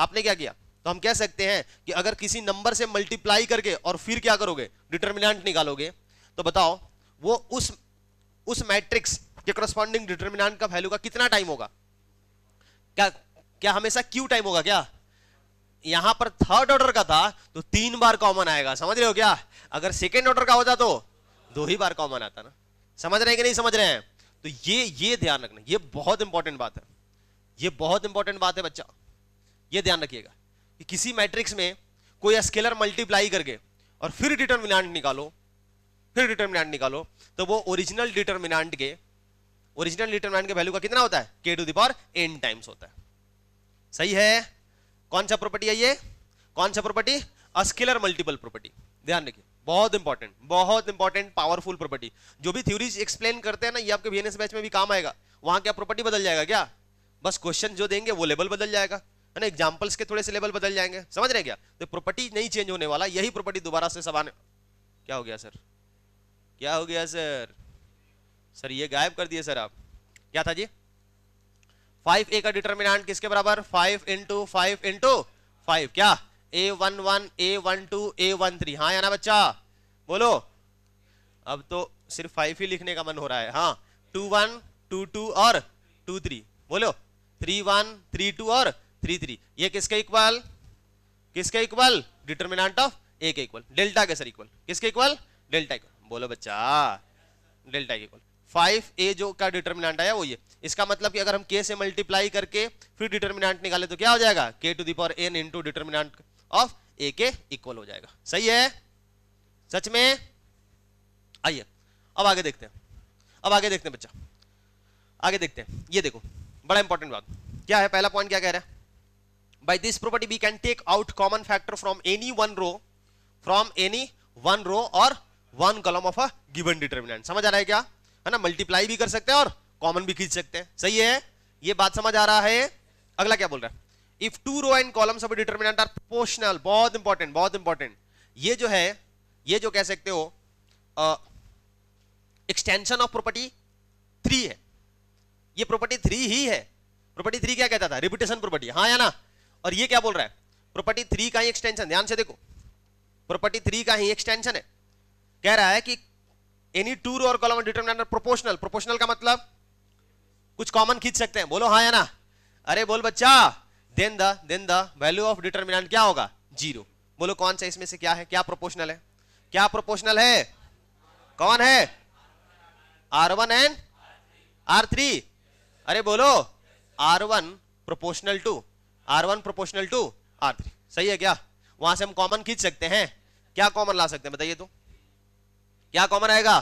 आपने क्या किया तो हम कह सकते हैं कि अगर किसी नंबर से मल्टीप्लाई करके और फिर क्या करोगे डिटर्मिनेंट निकालोगे तो बताओ वो उस उस मैट्रिक्स के करस्पॉन्डिंग डिटर्मिनेंट का वैल्यू का कितना टाइम होगा क्या क्या हमेशा क्यू टाइम होगा क्या यहां पर थर्ड ऑर्डर का था तो तीन बार कॉमन आएगा समझ रहे हो क्या अगर सेकेंड ऑर्डर का होता तो दो ही बार कॉमन आता ना समझ रहे हैं कि नहीं समझ रहे हैं तो ये ये ध्यान रखना ये बहुत इंपॉर्टेंट बात है ये बहुत इंपॉर्टेंट बात है बच्चा ये ध्यान रखिएगा कि किसी मैट्रिक्स में कोई स्केलर मल्टीप्लाई करके और फिर डिटर्मिनाट निकालो फिर डिटर्मिनाट निकालो तो वो ओरिजिनल डिटर्मिनाट के ओरिजिनल डिटर्मिनाट के वैल्यू का कितना होता है k to power N times होता है सही है कौन सा प्रॉपर्टी है ये कौन सा प्रॉपर्टी अस्केलर मल्टीपल प्रॉपर्टी ध्यान रखिए बहुत इंपॉर्टेंट बहुत इंपॉर्टेंट पावरफुल प्रॉपर्टी जो भी थ्योरीज एक्सप्लेन करते हैं ना ये आपके वीएनएस बैच में भी काम आएगा वहां क्या प्रॉपर्टी बदल जाएगा क्या बस क्वेश्चन जो देंगे वो लेबल बदल जाएगा है ना एग्जाम्पल्स के थोड़े से लेवल बदल जाएंगे समझ रहे क्या तो प्रॉपर्टी नहीं चेंज होने वाला यही प्रॉपर्टी दोबारा से सवाने क्या हो गया सर क्या हो गया सर सर ये गायब कर दिए सर आप क्या था जी फाइव ए का डिटर्मिनाट किसके बराबर five into five into five क्या a one one a one two a one three हाँ ना बच्चा बोलो अब तो सिर्फ फाइव ही लिखने का मन हो रहा है हाँ टू वन टू टू और टू थ्री बोलो थ्री वन थ्री टू और थ्री थ्री ये किसके इक्वल किसके इक्वल डिटर्मिनेंट ऑफ ए के इक्वल डेल्टा के सर इक्वल किसके इक्वल डेल्टा इक्वल बोलो बच्चा डेल्टा इक्वल फाइव ए जो का डिटर्मिनेंट आया वो ये इसका मतलब कि अगर हम के से मल्टीप्लाई करके फिर डिटर्मिनेंट निकाले तो क्या हो जाएगा k to the power n into determinant of A के इक्वल हो जाएगा सही है सच में आइए अब आगे देखते हैं अब आगे देखते हैं बच्चा आगे देखते हैं ये देखो बड़ा इंपॉर्टेंट बात क्या है पहला पॉइंट क्या कह रहा है by this property we can take out common factor from any one row from any one row or one column of a given determinant समझ आ रहा है क्या है ना मल्टीप्लाई भी कर सकते हैं और कॉमन भी खींच सकते हैं सही है ये बात समझ आ रहा है अगला क्या बोल रहा है if two row and columns of determinant are proportional बहुत इंपॉर्टेंट बहुत इंपॉर्टेंट ये जो है ये जो कह सकते हो एक्सटेंशन ऑफ प्रॉपर्टी थ्री है ये प्रॉपर्टी थ्री ही है प्रॉपर्टी थ्री क्या कहता था रिपीटेशन प्रॉपर्टी हाँ या ना और ये क्या बोल रहा है प्रॉपर्टी थ्री का ही एक्सटेंशन ध्यान से देखो प्रॉपर्टी थ्री का ही एक्सटेंशन है कह रहा है कि एनी टू रो और कॉलम डिटर्मिनेटर प्रोपोर्शनल प्रोपोर्शनल का मतलब कुछ कॉमन खींच सकते हैं बोलो हाँ या ना अरे बोल बच्चा then the then the value of determinant क्या होगा जीरो बोलो कौन सा इसमें से क्या है क्या प्रोपोर्शनल है क्या प्रोपोर्शनल है कौन है R one and R three अरे बोलो R one proportional to R one proportional to R three सही है क्या वहां से हम कॉमन खींच सकते हैं क्या कॉमन ला सकते हैं बताइए तो क्या कॉमन आएगा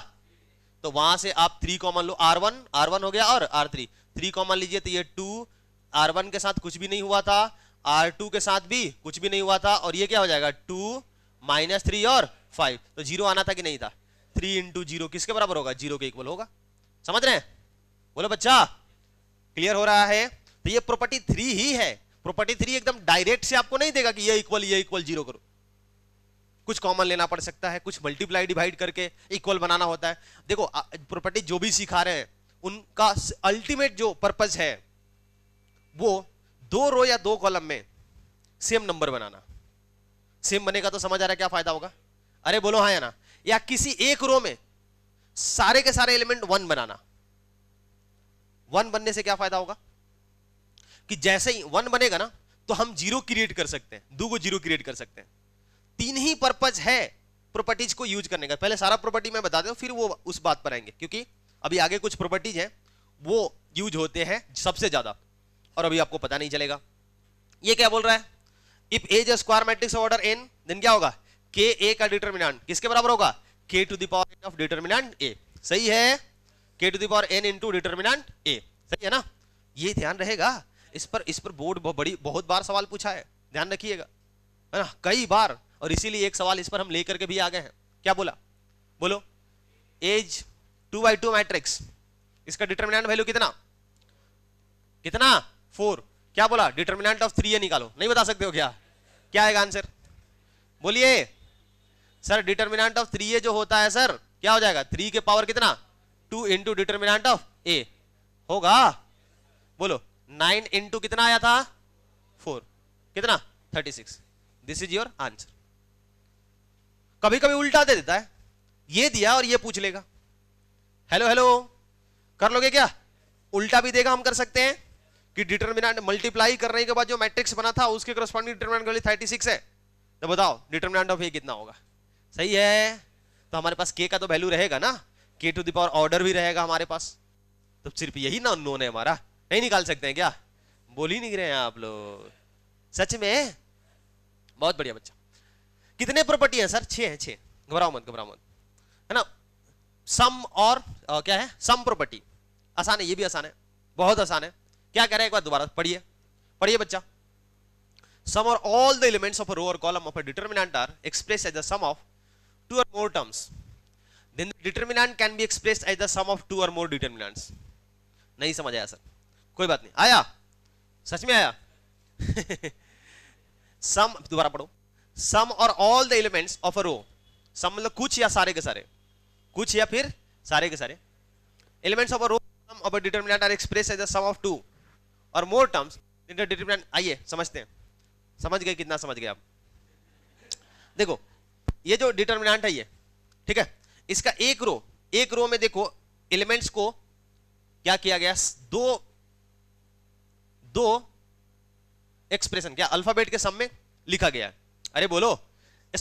तो वहां से आप थ्री कॉमन लो आर वन आर वन हो गया और आर थ्री थ्री कॉमन लीजिए तो ये टू आर वन के साथ कुछ भी नहीं हुआ था आर टू के साथ भी कुछ भी नहीं हुआ था और ये क्या हो जाएगा टू माइनस थ्री और फाइव तो जीरो आना था कि नहीं था थ्री इंटू जीरो किसके बराबर होगा जीरो के इक्वल होगा समझ रहे हैं बोलो बच्चा क्लियर हो रहा है तो ये प्रॉपर्टी थ्री ही है प्रॉपर्टी थ्री एकदम डायरेक्ट से आपको नहीं देगा कि ये इक्वल ये इक्वल जीरो करो कुछ कॉमन लेना पड़ सकता है कुछ मल्टीप्लाई डिवाइड करके इक्वल बनाना होता है देखो प्रॉपर्टी जो भी सिखा रहे हैं उनका अल्टीमेट जो पर्पज है वो दो रो या दो कॉलम में सेम नंबर बनाना सेम बनेगा तो समझ आ रहा है क्या फायदा होगा अरे बोलो हाँ या ना या किसी एक रो में सारे के सारे एलिमेंट वन बनाना वन बनने से क्या फायदा होगा कि जैसे ही वन बनेगा ना तो हम जीरो क्रिएट कर सकते हैं दो को जीरो क्रिएट कर सकते हैं तीन ही पर्पज है प्रॉपर्टीज को यूज करने का पहले सारा प्रॉपर्टी मैं बता दे फिर वो उस बात पर आएंगे क्योंकि अभी आगे कुछ प्रॉपर्टीज हैं वो यूज होते हैं सबसे ज्यादा और अभी आपको पता नहीं चलेगा ये क्या बोल रहा है if as square matrix order n then क्या होगा के ए का डिटर्मिनाट किसके बराबर होगा k to the power n of determinant A सही है k to the power n into determinant A सही है ना ये ध्यान रहेगा इस पर इस पर बोर्ड बड़ी बहुत बार सवाल पूछा है ध्यान रखिएगा है ना कई बार और इसीलिए एक सवाल इस पर हम लेकर के भी आ गए हैं क्या बोला बोलो as two by two matrix इसका डिटर्मिनेंट वैल्यू कितना कितना फोर क्या बोला डिटर्मिनेंट ऑफ थ्री ए निकालो नहीं बता सकते हो क्या क्या आएगा आंसर बोलिए sir determinant of three A जो होता है सर क्या हो जाएगा थ्री के पावर कितना two into determinant of A होगा बोलो नाइन इंटू कितना आया था फोर कितना thirty six this is your answer कभी कभी उल्टा दे देता है ये दिया और ये पूछ लेगा हेलो हेलो कर लोगे क्या उल्टा भी देगा हम कर सकते हैं कि डिटरमिनेंट मल्टीप्लाई करने के बाद जो मैट्रिक्स बना था उसके करस्पॉन्डिंग डिटरमिनेंट गली थर्टी सिक्स है तो बताओ डिटर्मिनेंट ऑफ ए कितना होगा सही है तो हमारे पास के का तो वैल्यू रहेगा ना के टू दावर ऑर्डर भी रहेगा हमारे पास तो सिर्फ यही ना नोन है हमारा नहीं निकाल सकते हैं क्या बोल ही नहीं रहे हैं आप लोग सच में बहुत बढ़िया बच्चा कितने प्रॉपर्टी है सर छे हैं छे घबराओ मत घबराओ मत है ना सम और आ, क्या है सम प्रॉपर्टी आसान है ये भी आसान है बहुत आसान है क्या कह रहे हैं एक बार दोबारा पढ़िए पढ़िए बच्चा sum or all the elements of row और column of determinant are express as the sum of two or more terms determinant can be express as the sum of two or more determinants नहीं समझ आया sir कोई बात नहीं आया सच में आया सम दोबारा पढ़ो sum or all the elements of a row sum मतलब कुछ या सारे के सारे कुछ या फिर सारे के सारे elements of a row sum of a determinant are express as the sum of two or more terms determinant आइए समझते हैं समझ गए कितना समझ गए आप देखो ये जो डिटरमिनेंट है ये ठीक है इसका एक रो एक रो में देखो एलिमेंट्स को क्या किया गया दो दो एक्सप्रेशन क्या अल्फाबेट के सम में लिखा गया है अरे बोलो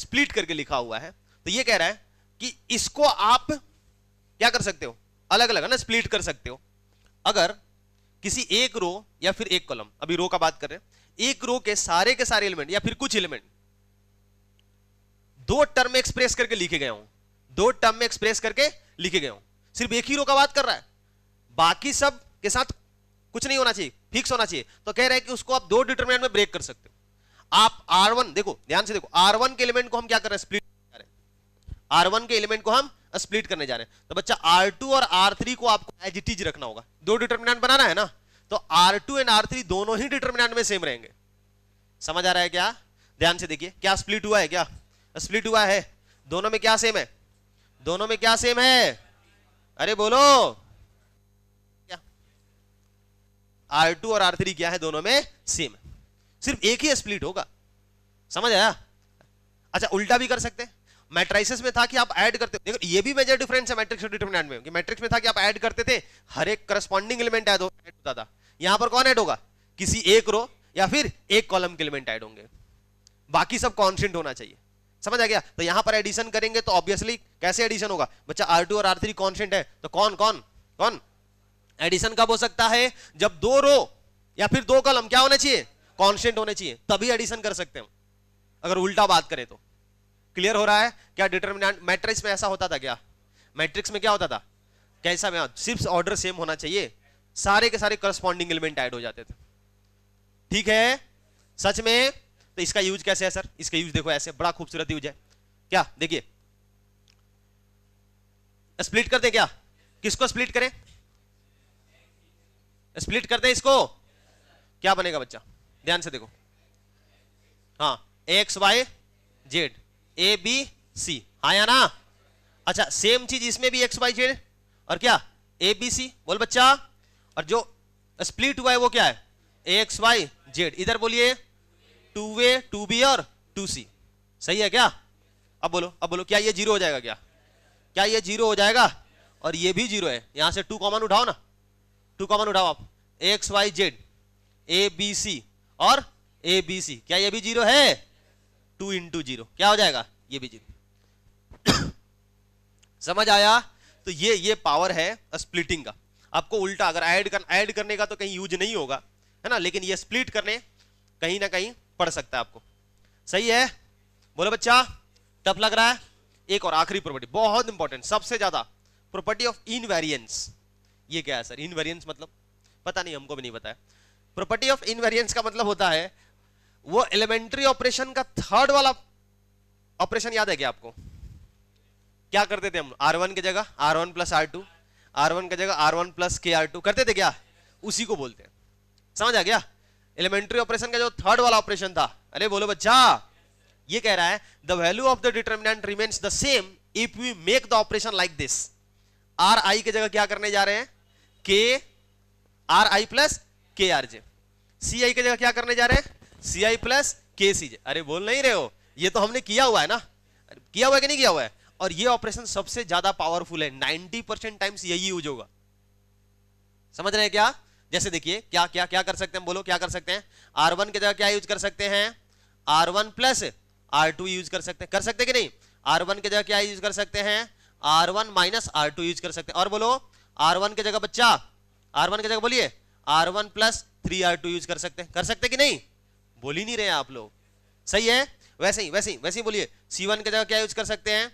स्प्लिट करके लिखा हुआ है तो ये कह रहा है कि इसको आप क्या कर सकते हो अलग अलग है ना स्प्लिट कर सकते हो अगर किसी एक रो या फिर एक कॉलम अभी रो का बात कर रहे हैं एक रो के सारे के सारे एलिमेंट या फिर कुछ एलिमेंट दो टर्म एक्सप्रेस करके लिखे गए हूं दो टर्म में एक्सप्रेस करके लिखे गए हूं सिर्फ एक ही रो का बात कर रहा है बाकी सब के साथ कुछ नहीं होना चाहिए फिक्स होना चाहिए तो कह रहे हैं कि उसको आप दो डिटरमिनेंट में ब्रेक कर सकते हो आप आर देखो ध्यान से देखो आर के एलिमेंट को हम क्या कर रहे हैं स्प्लिट कर रहे हैं आर के एलिमेंट को हम स्प्लिट करने जा रहे हैं तो बच्चा R2 और R3 को आपको एज इट इज रखना होगा दो डिटरमिनेंट बनाना है ना तो R2 एंड R3 दोनों ही डिटरमिनेंट में सेम रहेंगे समझ आ रहा है क्या ध्यान से देखिए क्या स्प्लिट हुआ है क्या स्प्लिट हुआ है दोनों में क्या सेम है दोनों में क्या सेम है अरे बोलो आर टू और आर थ्री क्या है दोनों में सेम सिर्फ एक ही स्प्लिट होगा समझ आया अच्छा उल्टा भी कर सकते मैट्राइसिस में था कि आप ऐड करते देखो ये भी मेजर डिफरेंस है मैट्रिक्स और डिटर्मिनेंट में कि मैट्रिक्स में था कि आप ऐड करते थे हर एक करस्पॉन्डिंग एलिमेंट ऐड होता था यहां पर कौन ऐड होगा किसी एक रो या फिर एक कॉलम के एलिमेंट ऐड होंगे बाकी सब कॉन्स्टेंट होना चाहिए समझ आ गया तो यहां पर एडिशन करेंगे तो ऑब्वियसली कैसे एडिशन होगा बच्चा आर और आर कॉन्स्टेंट है तो कौन कौन कौन एडिशन कब हो सकता है जब दो रो या फिर दो कलम क्या होने चाहिए कॉन्स्टेंट होने चाहिए तभी एडिशन कर सकते हो अगर उल्टा बात करें तो क्लियर हो रहा है क्या डिटर्मिनेंट मैट्रिक्स में ऐसा होता था क्या मैट्रिक्स में क्या होता था कैसा में सिर्फ ऑर्डर सेम होना चाहिए सारे के सारे करस्पॉन्डिंग एलिमेंट ऐड हो जाते थे ठीक है सच में तो इसका यूज कैसे है सर इसका यूज देखो ऐसे बड़ा खूबसूरत यूज है क्या देखिए स्प्लिट करते क्या किसको स्प्लिट करें स्प्लिट करते हैं इसको क्या बनेगा बच्चा ध्यान से देखो हाँ X Y Z A B C आया ना अच्छा सेम चीज इसमें भी एक्स वाई जेड और क्या ए बी सी बोल बच्चा और जो स्प्लिट हुआ है वो क्या है एक्स वाई जेड इधर बोलिए टू ए टू बी और टू सी सही है क्या अब बोलो अब बोलो क्या ये जीरो हो जाएगा क्या क्या ये जीरो हो जाएगा और ये भी जीरो है यहां से टू कॉमन उठाओ ना टू कॉमन उठाओ आप X Y Z A B C और ए बी सी क्या ये भी जीरो है टू इंटू जीरो क्या हो जाएगा ये भी जीरो समझ आया तो ये ये पावर है स्प्लिटिंग का आपको उल्टा अगर ऐड कर ऐड करने का तो कहीं यूज नहीं होगा है ना लेकिन ये स्प्लिट करने कहीं ना कहीं पड़ सकता है आपको सही है बोलो बच्चा टफ लग रहा है एक और आखिरी प्रॉपर्टी बहुत इंपॉर्टेंट सबसे ज्यादा प्रॉपर्टी ऑफ इनवेरियंस ये क्या है सर इनवेरियंस मतलब पता नहीं हमको भी नहीं बताया प्रॉपर्टी ऑफ इनवेरियंस का मतलब होता है वो एलिमेंट्री ऑपरेशन का थर्ड वाला ऑपरेशन याद है क्या आपको क्या करते थे हम आर वन की जगह R one plus R two R one की जगह R one plus K R two करते थे क्या उसी को बोलते हैं समझ आ गया एलिमेंट्री ऑपरेशन का जो थर्ड वाला ऑपरेशन था अरे बोलो बच्चा ये कह रहा है the value of the determinant remains the same if we make the operation like this R I की जगह क्या करने जा रहे हैं के R I plus K R J C I की जगह क्या करने जा रहे हैं सी आई प्लस के सी जे अरे बोल नहीं रहे हो ये तो हमने किया हुआ है ना किया हुआ है कि नहीं किया हुआ है और ये ऑपरेशन सबसे ज्यादा पावरफुल है नाइनटी परसेंट टाइम्स यही यूज होगा समझ रहे हैं क्या जैसे देखिए क्या क्या क्या कर सकते हैं बोलो क्या कर सकते हैं आर वन की जगह क्या यूज कर सकते हैं R one plus R two use कर सकते हैं कर सकते कि नहीं आर वन की जगह क्या यूज कर सकते हैं R one minus R two use कर सकते हैं और बोलो आर वन के जगह बच्चा आर वन के जगह बोलिए R one plus three R two use कर सकते हैं कर सकते कि नहीं बोल ही नहीं रहे आप लोग सही है वैसे ही वैसे ही वैसे ही बोलिए सी वन की जगह क्या यूज कर सकते हैं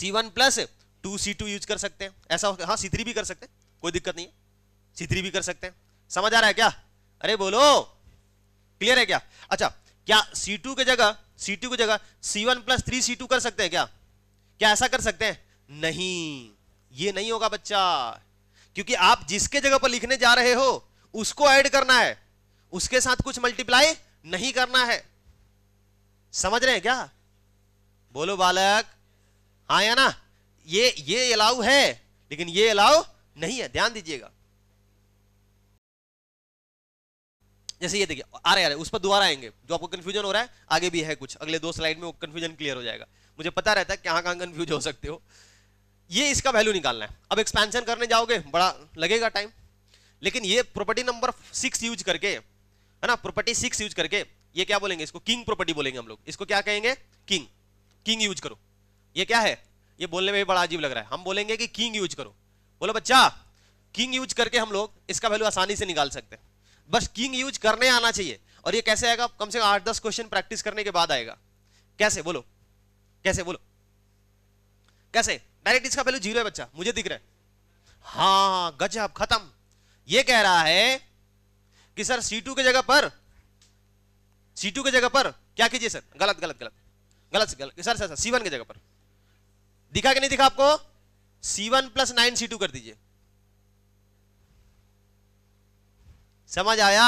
C one plus two C two use कर सकते हैं ऐसा हाँ सी थ्री भी कर सकते हैं कोई दिक्कत नहीं है सी थ्री भी कर सकते हैं समझ आ रहा है क्या अरे बोलो क्लियर है क्या अच्छा क्या सी टू की जगह सी टू की जगह C one plus three C two कर सकते हैं क्या क्या ऐसा कर सकते हैं नहीं ये नहीं होगा बच्चा क्योंकि आप जिसके जगह पर लिखने जा रहे हो उसको ऐड करना है उसके साथ कुछ मल्टीप्लाई नहीं करना है समझ रहे हैं क्या बोलो बालक हाँ या ना ये ये अलाउ है लेकिन ये अलाउ नहीं है ध्यान दीजिएगा जैसे ये देखिए आ रहे आ रहे उस पर दोबारा आएंगे जो आपको कंफ्यूजन हो रहा है आगे भी है कुछ अगले दो स्लाइड में वो कंफ्यूजन क्लियर हो जाएगा मुझे पता रहता है कहाँ कहाँ कंफ्यूज हो सकते हो ये इसका वैल्यू निकालना है अब एक्सपेंशन करने जाओगे बड़ा लगेगा टाइम लेकिन ये प्रॉपर्टी नंबर सिक्स यूज करके है ना प्रॉपर्टी सिक्स यूज करके ये क्या बोलेंगे इसको किंग प्रॉपर्टी बोलेंगे हम लोग इसको क्या कहेंगे किंग किंग यूज करो ये क्या है ये बोलने में भी बड़ा अजीब लग रहा है हम बोलेंगे कि किंग यूज करो बोलो बच्चा किंग यूज करके हम लोग इसका वैल्यू आसानी से निकाल सकते हैं बस किंग यूज करने आना चाहिए और ये कैसे आएगा कम से कम आठ दस क्वेश्चन प्रैक्टिस करने के बाद आएगा कैसे बोलो कैसे बोलो कैसे डायरेक्ट इसका वैल्यू जीरो है बच्चा मुझे दिख रहा है हाँ गजब खत्म ये कह रहा है कि सर सी टू के जगह पर सी टू के जगह पर क्या कीजिए सर गलत गलत गलत गलत गलत सर सर सर वन के जगह पर दिखा कि नहीं दिखा आपको C one plus nine C two कर दीजिए समझ आया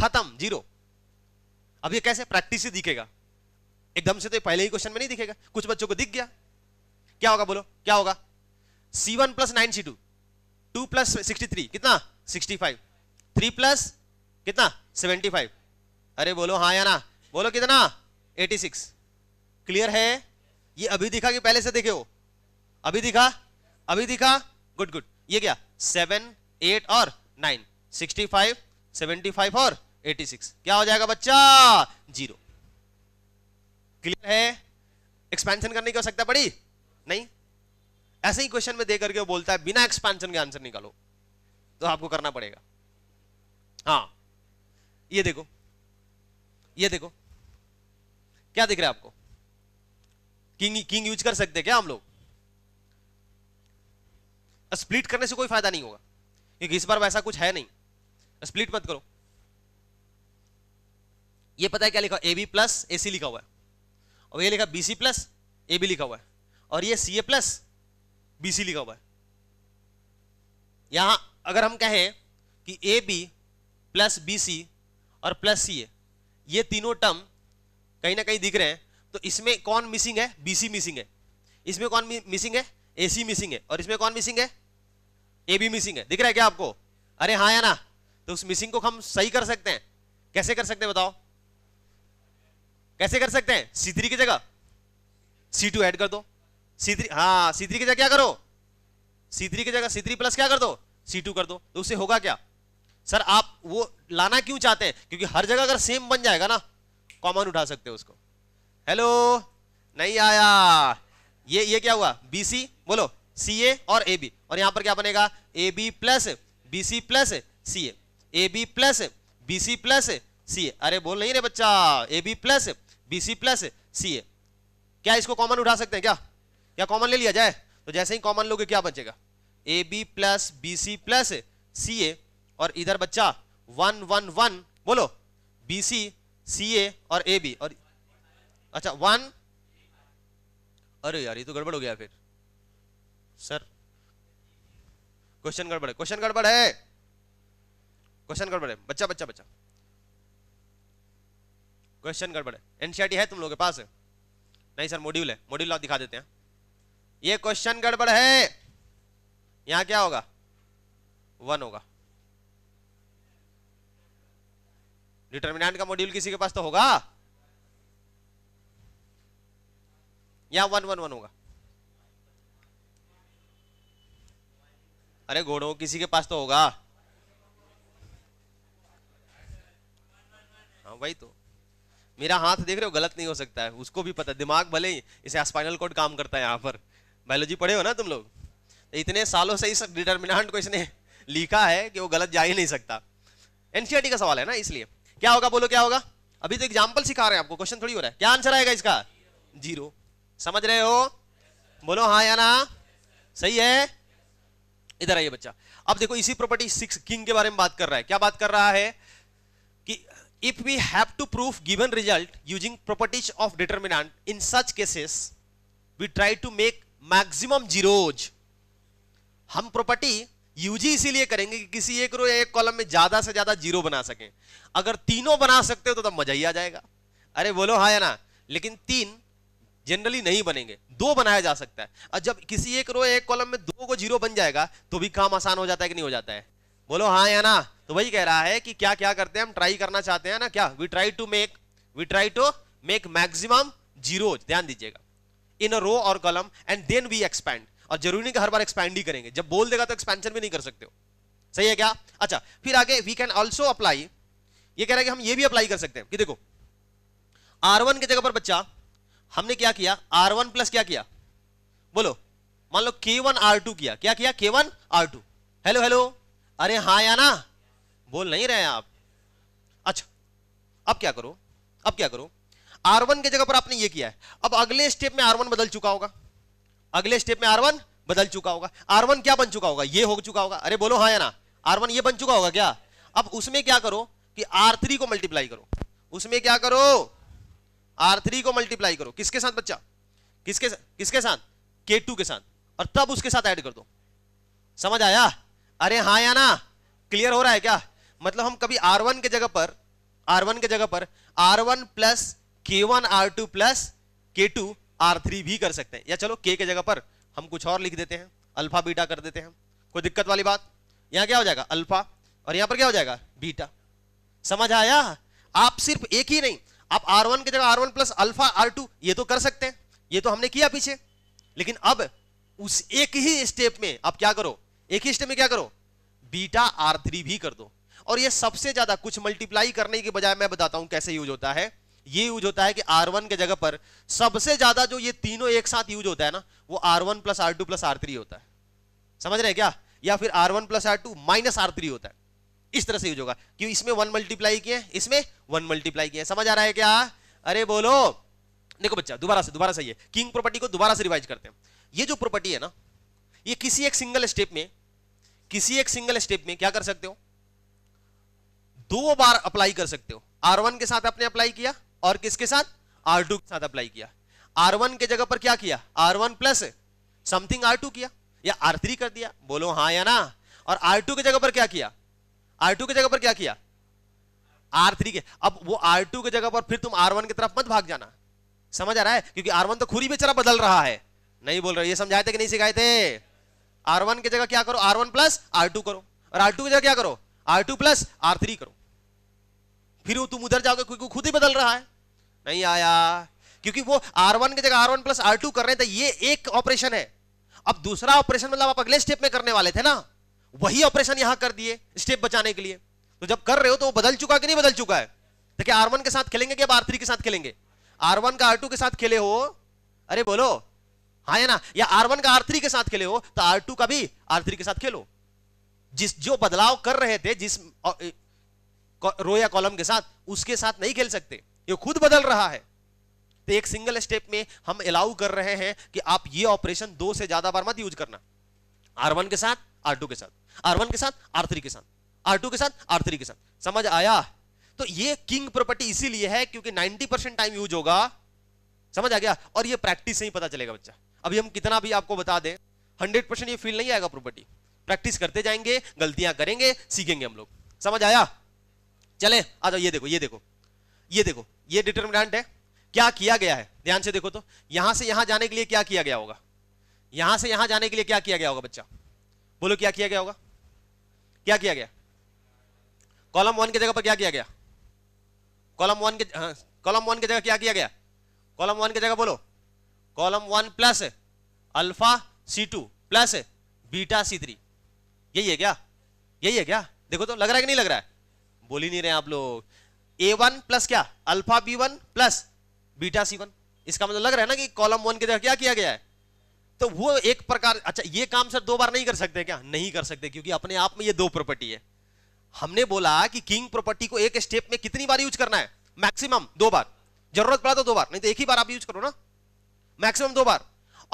खत्म जीरो अब ये कैसे प्रैक्टिस से दिखेगा एकदम से तो पहले ही क्वेश्चन में नहीं दिखेगा कुछ बच्चों को दिख गया क्या होगा बोलो क्या होगा C one plus nine C two two plus sixty three कितना सिक्सटी फाइव थ्री प्लस कितना सेवेंटी फाइव अरे बोलो हाँ या ना बोलो कितना एटी सिक्स क्लियर है ये अभी दिखा कि पहले से देखे हो अभी दिखा अभी दिखा गुड गुड ये क्या सेवन एट और nine sixty five seventy five और एटी सिक्स क्या हो जाएगा बच्चा जीरो क्लियर है एक्सपेंशन करने की आवश्यकता पड़ी नहीं ऐसे ही क्वेश्चन में दे करके बोलता है बिना एक्सपेंशन के आंसर निकालो तो आपको करना पड़ेगा हाँ ये देखो ये देखो क्या दिख रहा है आपको किंग किंग यूज कर सकते क्या हम लोग स्प्लिट करने से कोई फायदा नहीं होगा क्योंकि इस बार वैसा कुछ है नहीं स्प्लिट मत करो ये पता है क्या लिखा ए बी प्लस ए सी लिखा हुआ है और ये लिखा B C plus A B लिखा हुआ है और ये सी ए प्लस सी लिखा हुआ है यहां अगर हम कहें कि A B plus B C और प्लस सी ए ये तीनों टर्म कहीं ना कहीं दिख रहे हैं तो इसमें कौन मिसिंग है सी मिसिंग है इसमें कौन मिसिंग है सी मिसिंग है और इसमें कौन मिसिंग है ए बी मिसिंग है दिख रहा है क्या आपको अरे हाँ या ना तो उस मिसिंग को हम सही कर सकते हैं कैसे कर सकते हैं बताओ कैसे कर सकते हैं सी थ्री की जगह सी टू एड कर दो सीधरी हाँ सीधरी की जगह क्या करो सीधरी की जगह सीधरी प्लस क्या कर दो टू कर दो तो उससे होगा क्या सर आप वो लाना क्यों चाहते हैं क्योंकि हर जगह अगर सेम बन जाएगा ना कॉमन उठा सकते हो उसको हेलो नहीं आया ये ये क्या हुआ सी बोलो सी ए और ए बी और यहां पर क्या बनेगा ए B plus B C plus C A B plus B C plus C A अरे बोल नहीं रे बच्चा B plus B C plus C A क्या इसको कॉमन उठा सकते हैं क्या या कॉमन ले लिया जाए तो जैसे ही कॉमन लोगे क्या बचेगा A B plus B C plus C A और इधर बच्चा वन वन वन बोलो बी सी सी ए और ए बी और अच्छा वन अरे यार ये तो गड़बड़ हो गया फिर सर क्वेश्चन गड़बड़ है क्वेश्चन गड़बड़ है क्वेश्चन गड़बड़ है बच्चा बच्चा बच्चा क्वेश्चन गड़बड़ है एनसीआरटी e है तुम लोगों के पास नहीं सर मॉड्यूल है मॉड्यूल आप दिखा देते हैं ये क्वेश्चन गड़बड़ है यहां क्या होगा वन होगा डिटर्मिनेंट का मॉड्यूल किसी के पास तो होगा या वन वन वन होगा अरे घोड़ों किसी के पास तो होगा हाँ वही तो मेरा हाथ देख रहे हो गलत नहीं हो सकता है उसको भी पता दिमाग भले ही इसे स्पाइनल कोड काम करता है यहां पर बायोलॉजी पढ़े हो ना तुम लोग तो इतने सालों से इस डिटर्मिनाट को इसने लिखा है कि वो गलत जा ही नहीं सकता एनसीआरटी e का सवाल है ना इसलिए क्या होगा बोलो क्या होगा अभी तो एग्जाम्पल सिखा रहे हैं आपको क्वेश्चन थोड़ी हो रहा है क्या आंसर आएगा इसका जीरो समझ रहे हो बोलो हाँ या ना सही है इधर आइए बच्चा अब देखो इसी प्रॉपर्टी सिक्स किंग के बारे में बात कर रहा है क्या बात कर रहा है कि if we have to proof given result using properties of determinant in such cases we try to make maximum zeros हम प्रॉपर्टी यूजी इसीलिए करेंगे कि किसी एक रो या एक कॉलम में ज्यादा से ज्यादा जीरो बना सकें अगर तीनों बना सकते हो तो तब मजा ही आ जाएगा अरे बोलो हा या ना लेकिन तीन जनरली नहीं बनेंगे दो बनाया जा सकता है और जब किसी एक रो एक कॉलम में दो को जीरो बन जाएगा तो भी काम आसान हो जाता है कि नहीं हो जाता है बोलो हाँ या ना तो वही कह रहा है कि क्या क्या करते हैं हम ट्राई करना चाहते हैं ना क्या we try to make we try to make maximum zero ध्यान दीजिएगा इन अ रो और column and then we expand और जरूरी नहीं कि हर बार एक्सपैंड ही करेंगे जब बोल देगा तो एक्सपेंशन भी नहीं कर सकते हो सही है क्या अच्छा फिर आगे वी कैन ऑल्सो अप्लाई ये कह रहा है कि हम ये भी अप्लाई कर सकते हैं कि देखो आर वन की जगह पर बच्चा हमने क्या किया आर वन प्लस क्या किया बोलो मान लो के वन आर टू किया क्या किया K one R two hello hello अरे हाँ या ना बोल नहीं रहे आप अच्छा अब क्या करो अब क्या करो आर वन की जगह पर आपने ये किया है अब अगले स्टेप में आर वन बदल चुका होगा अगले स्टेप में आर वन बदल चुका होगा आर वन क्या बन चुका होगा ये हो चुका होगा अरे बोलो हाँ या ना आर वन ये बन चुका होगा क्या अब उसमें क्या करो कि आर थ्री को मल्टीप्लाई करो उसमें क्या करो आर थ्री को मल्टीप्लाई करो किसके साथ बच्चा किसके किसके साथ के टू के साथ और तब उसके साथ ऐड कर दो समझ आया अरे हाँ या ना क्लियर हो रहा है क्या मतलब हम कभी आर वन के जगह पर आर वन के जगह पर R one plus K one R two plus K two R three भी कर सकते हैं या चलो के के जगह पर हम कुछ और लिख देते हैं अल्फा बीटा कर देते हैं कोई दिक्कत वाली बात यहाँ क्या हो जाएगा अल्फा और यहाँ पर क्या हो जाएगा बीटा समझ आया आप सिर्फ एक ही नहीं आप आर वन की जगह R one plus alpha R two ये तो कर सकते हैं ये तो हमने किया पीछे लेकिन अब उस एक ही स्टेप में आप क्या करो एक ही स्टेप में क्या करो बीटा आर थ्री भी कर दो और ये सबसे ज्यादा कुछ मल्टीप्लाई करने के बजाय मैं बताता हूं कैसे यूज होता है ये यूज होता है कि R1 के जगह पर सबसे ज्यादा जो ये तीनों एक साथ यूज होता है ना वो R1 one plus R plus R होता है समझ रहे हैं क्या या फिर R1 one plus R two minus R होता है इस तरह से यूज होगा क्यों इसमें वन मल्टीप्लाई किए इसमें वन मल्टीप्लाई किए समझ आ रहा है क्या अरे बोलो देखो बच्चा दोबारा से दोबारा सही है किंग प्रॉपर्टी को दोबारा से रिवाइज करते हैं ये जो प्रॉपर्टी है ना ये किसी एक सिंगल स्टेप में किसी एक सिंगल स्टेप में क्या कर सकते हो दो बार अप्लाई कर सकते हो R1 के साथ आपने अप्लाई किया और किसके साथ आर टू के साथ अप्लाई किया आर वन के जगह पर क्या किया R one plus something R two किया या आर थ्री कर दिया बोलो हाँ या ना और आर टू के जगह पर क्या किया आर टू के जगह पर क्या किया आर थ्री के अब वो आर टू के जगह पर फिर तुम आर वन की तरफ मत भाग जाना समझ आ रहा है क्योंकि आर वन तो खुरी बेचारा बदल रहा है नहीं बोल रहे ये समझाए थे कि नहीं सिखाए थे आर वन की जगह क्या करो R one plus R two करो और आर टू की जगह क्या करो R two plus R three करो फिर तुम उधर जाओगे क्योंकि खुद ही बदल रहा है नहीं आया क्योंकि वो R1 की जगह R1 प्लस आर कर रहे थे ये एक ऑपरेशन है अब दूसरा ऑपरेशन मतलब आप अगले स्टेप में करने वाले थे ना वही ऑपरेशन यहां कर दिए स्टेप बचाने के लिए तो जब कर रहे हो तो वो बदल चुका कि नहीं बदल चुका है देखिए तो आर के साथ खेलेंगे कि अब आर के साथ खेलेंगे आर का आर के साथ खेले हो अरे बोलो हाँ है ना या आर का आर के साथ खेले हो तो आर का भी आर के साथ खेलो जिस जो बदलाव कर रहे थे जिस रो या कॉलम के साथ उसके साथ नहीं खेल सकते ये खुद बदल रहा है तो एक सिंगल स्टेप में हम अलाउ कर रहे हैं कि आप ये ऑपरेशन दो से ज्यादा बार मत यूज करना आर के साथ आर के साथ आर के साथ आर के साथ आर के साथ आर के साथ समझ आया तो ये किंग प्रॉपर्टी इसीलिए है क्योंकि 90 परसेंट टाइम यूज होगा समझ आ गया और ये प्रैक्टिस से ही पता चलेगा बच्चा अभी हम कितना भी आपको बता दें 100 परसेंट ये फील नहीं आएगा प्रॉपर्टी प्रैक्टिस करते जाएंगे गलतियां करेंगे सीखेंगे हम लोग समझ आया चले आ जाओ ये देखो ये देखो ये देखो ये डिटर्मिनेंट है क्या किया गया है ध्यान से देखो तो यहां से यहां जाने के लिए क्या किया गया होगा यहां से यहां जाने के लिए क्या किया गया होगा बच्चा बोलो क्या किया गया होगा क्या किया गया कॉलम वन की जगह पर क्या किया गया कॉलम वन के कॉलम हाँ, वन की जगह क्या किया गया कॉलम वन की जगह बोलो column one plus alpha C two plus beta C three यही है क्या यही है क्या देखो तो लग रहा है कि नहीं लग रहा है बोल ही नहीं रहे आप लोग ए वन प्लस क्या alpha B one plus beta C one इसका मतलब लग रहा है ना कि कॉलम वन के जगह क्या किया गया है तो वो एक प्रकार अच्छा ये काम सर दो बार नहीं कर सकते क्या नहीं कर सकते क्योंकि अपने आप में ये दो प्रॉपर्टी है हमने बोला कि किंग प्रॉपर्टी को एक स्टेप में कितनी बार यूज करना है मैक्सिमम दो बार जरूरत पड़ा तो दो बार नहीं तो एक ही बार आप यूज करो ना मैक्सिमम दो बार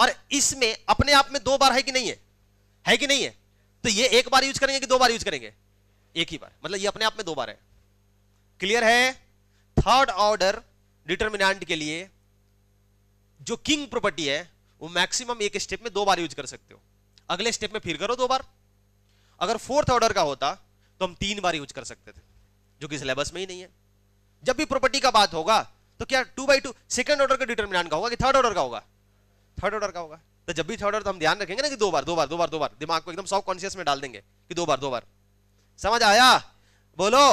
और इसमें अपने आप में दो बार है कि नहीं है है कि नहीं है तो ये एक बार यूज करेंगे कि दो बार यूज करेंगे एक ही बार मतलब ये अपने आप में दो बार है क्लियर है थर्ड ऑर्डर डिटर्मिनेंट के लिए जो किंग प्रॉपर्टी है वो मैक्सिमम एक स्टेप में दो बार यूज कर सकते हो अगले स्टेप में फिर करो दो बार अगर फोर्थ ऑर्डर का होता तो हम तीन बार यूज कर सकते थे जो कि सिलेबस में ही नहीं है जब भी प्रॉपर्टी का बात होगा तो क्या two by two second order का डिटर्मिनेंट का होगा कि थर्ड ऑर्डर का होगा थर्ड ऑर्डर का होगा तो जब भी थर्ड ऑर्डर तो हम ध्यान रखेंगे ना कि दो बार दो बार दो बार दो बार दिमाग को एकदम सब कॉन्शियस में डाल देंगे कि दो बार दो बार समझ आया बोलो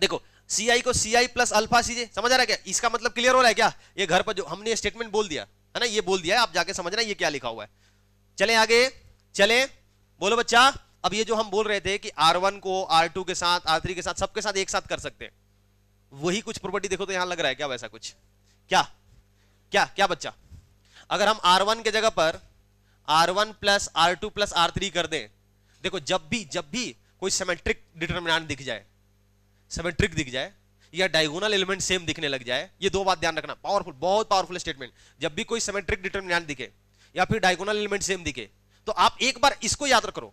देखो सी आई को सी आई प्लस अल्फा सीजे समझ आ रहा है क्या इसका मतलब क्लियर हो रहा है क्या ये घर पर जो हमने स्टेटमेंट बोल दिया है ना ये बोल दिया है आप जाके समझना ये क्या लिखा हुआ है चले आगे चले बोलो बच्चा अब ये जो हम बोल रहे थे कि R1 को R2 के साथ R3 के साथ सबके साथ एक साथ कर सकते वही कुछ प्रॉपर्टी देखो तो यहां लग रहा है क्या वैसा कुछ क्या क्या क्या बच्चा अगर हम R1 के जगह पर R1 one plus R plus R कर दें देखो जब भी जब भी कोई सेमेट्रिक डिटर्मिनाट दिख जाए सेमेट्रिक दिख जाए या डायगोनल एलिमेंट सेम दिखने लग जाए ये दो बात ध्यान रखना पावरफुल बहुत पावरफुल स्टेटमेंट जब भी कोई सेमेट्रिक डिटर्मिनाट दिखे या फिर डायगोनल एलिमेंट सेम दिखे तो आप एक बार इसको याद करो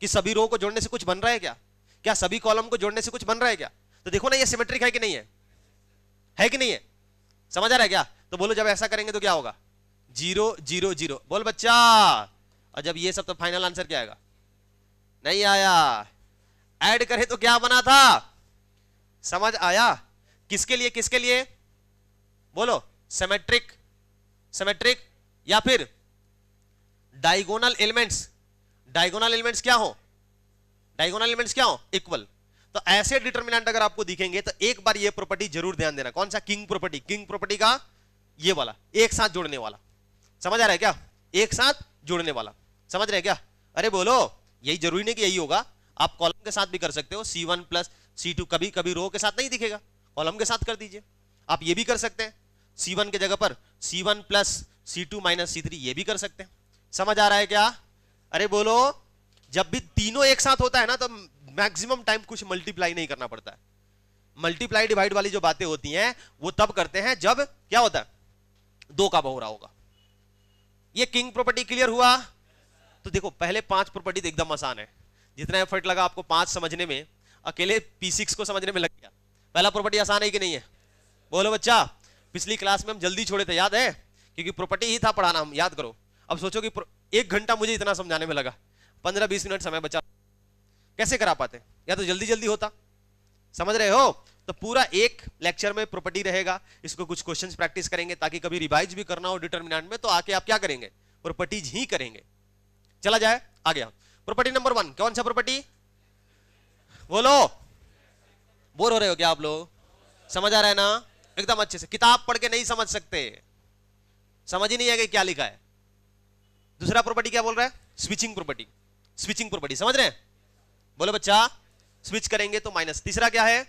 कि सभी रो को जोड़ने से कुछ बन रहा है क्या क्या सभी कॉलम को जोड़ने से कुछ बन रहा है क्या तो देखो ना ये सिमेट्रिक है कि नहीं है है कि नहीं है समझ आ रहा है क्या तो बोलो जब ऐसा करेंगे तो क्या होगा जीरो जीरो जीरो बोल बच्चा और जब ये सब तो फाइनल आंसर क्या आएगा नहीं आया ऐड करे तो क्या बना था समझ आया किसके लिए किसके लिए बोलो सेमेट्रिक सेमेट्रिक या फिर डायगोनल एलिमेंट्स डायगोनल एलिमेंट्स क्या हो डायगोनल एलिमेंट्स क्या हो इक्वल तो ऐसे डिटर्मिनेंट अगर आपको दिखेंगे तो एक बार ये प्रॉपर्टी जरूर ध्यान देना कौन सा किंग प्रॉपर्टी किंग प्रॉपर्टी का ये वाला एक साथ जुड़ने वाला समझ आ रहा है क्या एक साथ जुड़ने वाला समझ रहे क्या अरे बोलो यही जरूरी नहीं कि यही होगा आप कॉलम के साथ भी कर सकते हो C one plus C two कभी कभी रो के साथ नहीं दिखेगा कॉलम के साथ कर दीजिए आप ये भी कर सकते हैं सी वन के जगह पर C one plus C two minus C three ये भी कर सकते हैं समझ आ रहा है क्या अरे बोलो जब भी तीनों एक साथ होता है ना तो मैक्सिमम टाइम कुछ मल्टीप्लाई नहीं करना पड़ता है मल्टीप्लाई डिवाइड वाली जो बातें होती हैं वो तब करते हैं जब क्या होता है दो का बहुरा होगा ये किंग प्रॉपर्टी क्लियर हुआ तो देखो पहले पांच प्रॉपर्टी तो एकदम आसान है जितना एफर्ट लगा आपको पांच समझने में अकेले पी सिक्स को समझने में लग गया पहला प्रॉपर्टी आसान है कि नहीं है बोलो बच्चा पिछली क्लास में हम जल्दी छोड़े थे याद है क्योंकि प्रॉपर्टी ही था पढ़ाना हम याद करो अब सोचो कि एक घंटा मुझे इतना समझाने में लगा पंद्रह बीस मिनट समय बचा कैसे करा पाते या तो जल्दी जल्दी होता समझ रहे हो तो पूरा एक लेक्चर में प्रॉपर्टी रहेगा इसको कुछ क्वेश्चंस प्रैक्टिस करेंगे ताकि कभी रिवाइज भी करना हो डिटर्मिनेंट में तो आके आप क्या करेंगे प्रॉपर्टीज ही करेंगे चला जाए आ गया प्रॉपर्टी नंबर वन कौन सा प्रॉपर्टी बोलो बोर हो रहे हो क्या आप लोग समझ आ रहा है ना एकदम अच्छे से किताब पढ़ के नहीं समझ सकते समझ ही नहीं आएगा क्या लिखा है दूसरा प्रॉपर्टी क्या बोल रहा है स्विचिंग प्रॉपर्टी स्विचिंग प्रॉपर्टी समझ रहे हैं बोलो बच्चा स्विच करेंगे तो माइनस तीसरा क्या है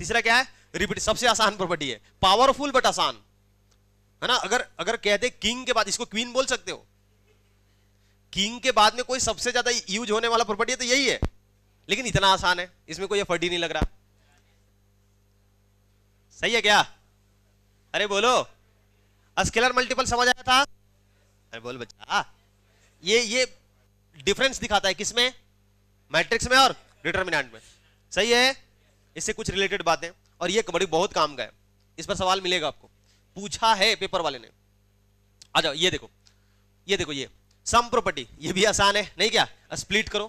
तीसरा क्या है रिपीट सबसे आसान प्रॉपर्टी है पावरफुल बट आसान है ना अगर अगर कहते किंग के बाद इसको क्वीन बोल सकते हो किंग के बाद में कोई सबसे ज्यादा यूज होने वाला प्रॉपर्टी है तो यही है लेकिन इतना आसान है इसमें कोई एफर्ट ही नहीं लग रहा सही है क्या अरे बोलो स्केलर मल्टीपल समझ आया था अरे बोल बच्चा ये ये डिफरेंस दिखाता है किसमें मैट्रिक्स में और डिटर्मिनेंट में सही है इससे कुछ रिलेटेड बातें और ये कबड्डी बहुत काम का है इस पर सवाल मिलेगा आपको पूछा है पेपर वाले ने आ जाओ ये देखो ये देखो ये सम प्रॉपर्टी ये भी आसान है नहीं क्या स्प्लिट करो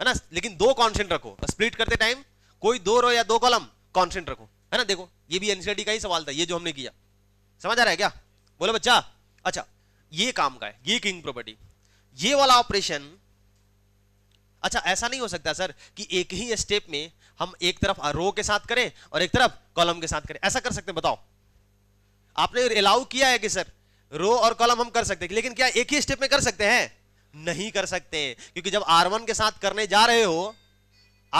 है ना लेकिन दो कॉन्सेंट रखो स्प्लिट करते टाइम कोई दो रो या दो कॉलम कॉन्सेंट रखो है ना देखो ये भी एनसीआर का ही सवाल था ये जो हमने किया समझ आ रहा है क्या बोलो बच्चा अच्छा ये काम का है ये किंग प्रॉपर्टी ये वाला ऑपरेशन अच्छा ऐसा नहीं हो सकता सर कि एक ही स्टेप में हम एक तरफ रो के साथ करें और एक तरफ कॉलम के साथ करें ऐसा कर सकते हैं बताओ आपने अलाउ किया है कि सर रो और कॉलम हम कर सकते हैं लेकिन क्या एक ही स्टेप में कर सकते हैं नहीं कर सकते क्योंकि जब R1 के साथ करने जा रहे हो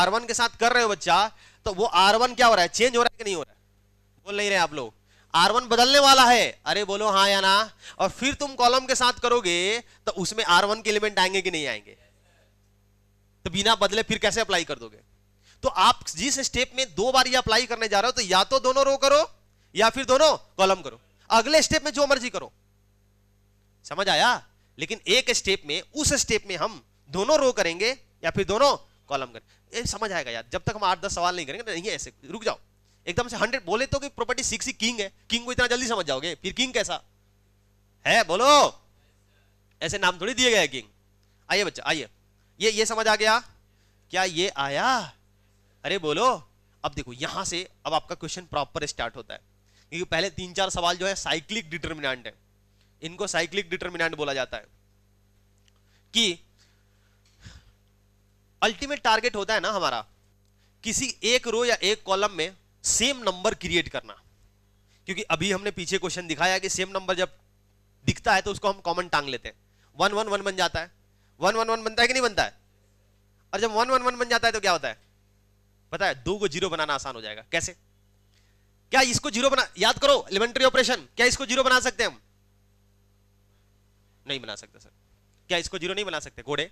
R1 के साथ कर रहे हो बच्चा तो वो R1 क्या हो रहा है चेंज हो रहा है कि नहीं हो रहा है बोल नहीं रहे आप लोग R1 बदलने वाला है अरे बोलो हाँ या ना और फिर तुम कॉलम के साथ करोगे तो उसमें वन के एलिमेंट आएंगे कि नहीं आएंगे तो बिना बदले फिर कैसे अप्लाई कर दोगे तो आप जिस स्टेप में दो बार ये अप्लाई करने जा रहे हो तो या तो दोनों रो करो या फिर दोनों कॉलम करो अगले स्टेप में जो मर्जी करो समझ आया लेकिन एक स्टेप में उस स्टेप में हम दोनों रो करेंगे या फिर दोनों कॉलम करें ये समझ आएगा यार जब तक हम आठ दस सवाल नहीं करेंगे नहीं ऐसे रुक जाओ एकदम से हंड्रेड बोले तो कि प्रॉपर्टी सिक्स ही किंग है किंग को इतना जल्दी समझ जाओगे फिर किंग कैसा है बोलो ऐसे नाम थोड़ी दिए गए किंग आइए बच्चा आइए ये ये समझ आ गया क्या ये आया अरे बोलो अब देखो यहां से अब आपका क्वेश्चन प्रॉपर स्टार्ट होता है क्योंकि पहले तीन चार सवाल जो है साइक्लिक डिटर्मिनेंट है इनको साइक्लिक डिटर्मिनेंट बोला जाता है कि अल्टीमेट टारगेट होता है ना हमारा किसी एक रो या एक कॉलम में सेम नंबर क्रिएट करना क्योंकि अभी हमने पीछे क्वेश्चन दिखाया कि सेम नंबर जब दिखता है तो उसको हम कॉमन टांग लेते हैं वन वन वन बन जाता है वन वन वन बनता है कि नहीं बनता है और जब वन वन वन बन जाता है तो क्या होता है पता है दो को जीरो बनाना आसान हो जाएगा कैसे क्या इसको जीरो बना याद करो एलिमेंट्री ऑपरेशन क्या इसको जीरो बना सकते हैं हम नहीं बना सकते सर क्या इसको जीरो नहीं बना सकते घोड़े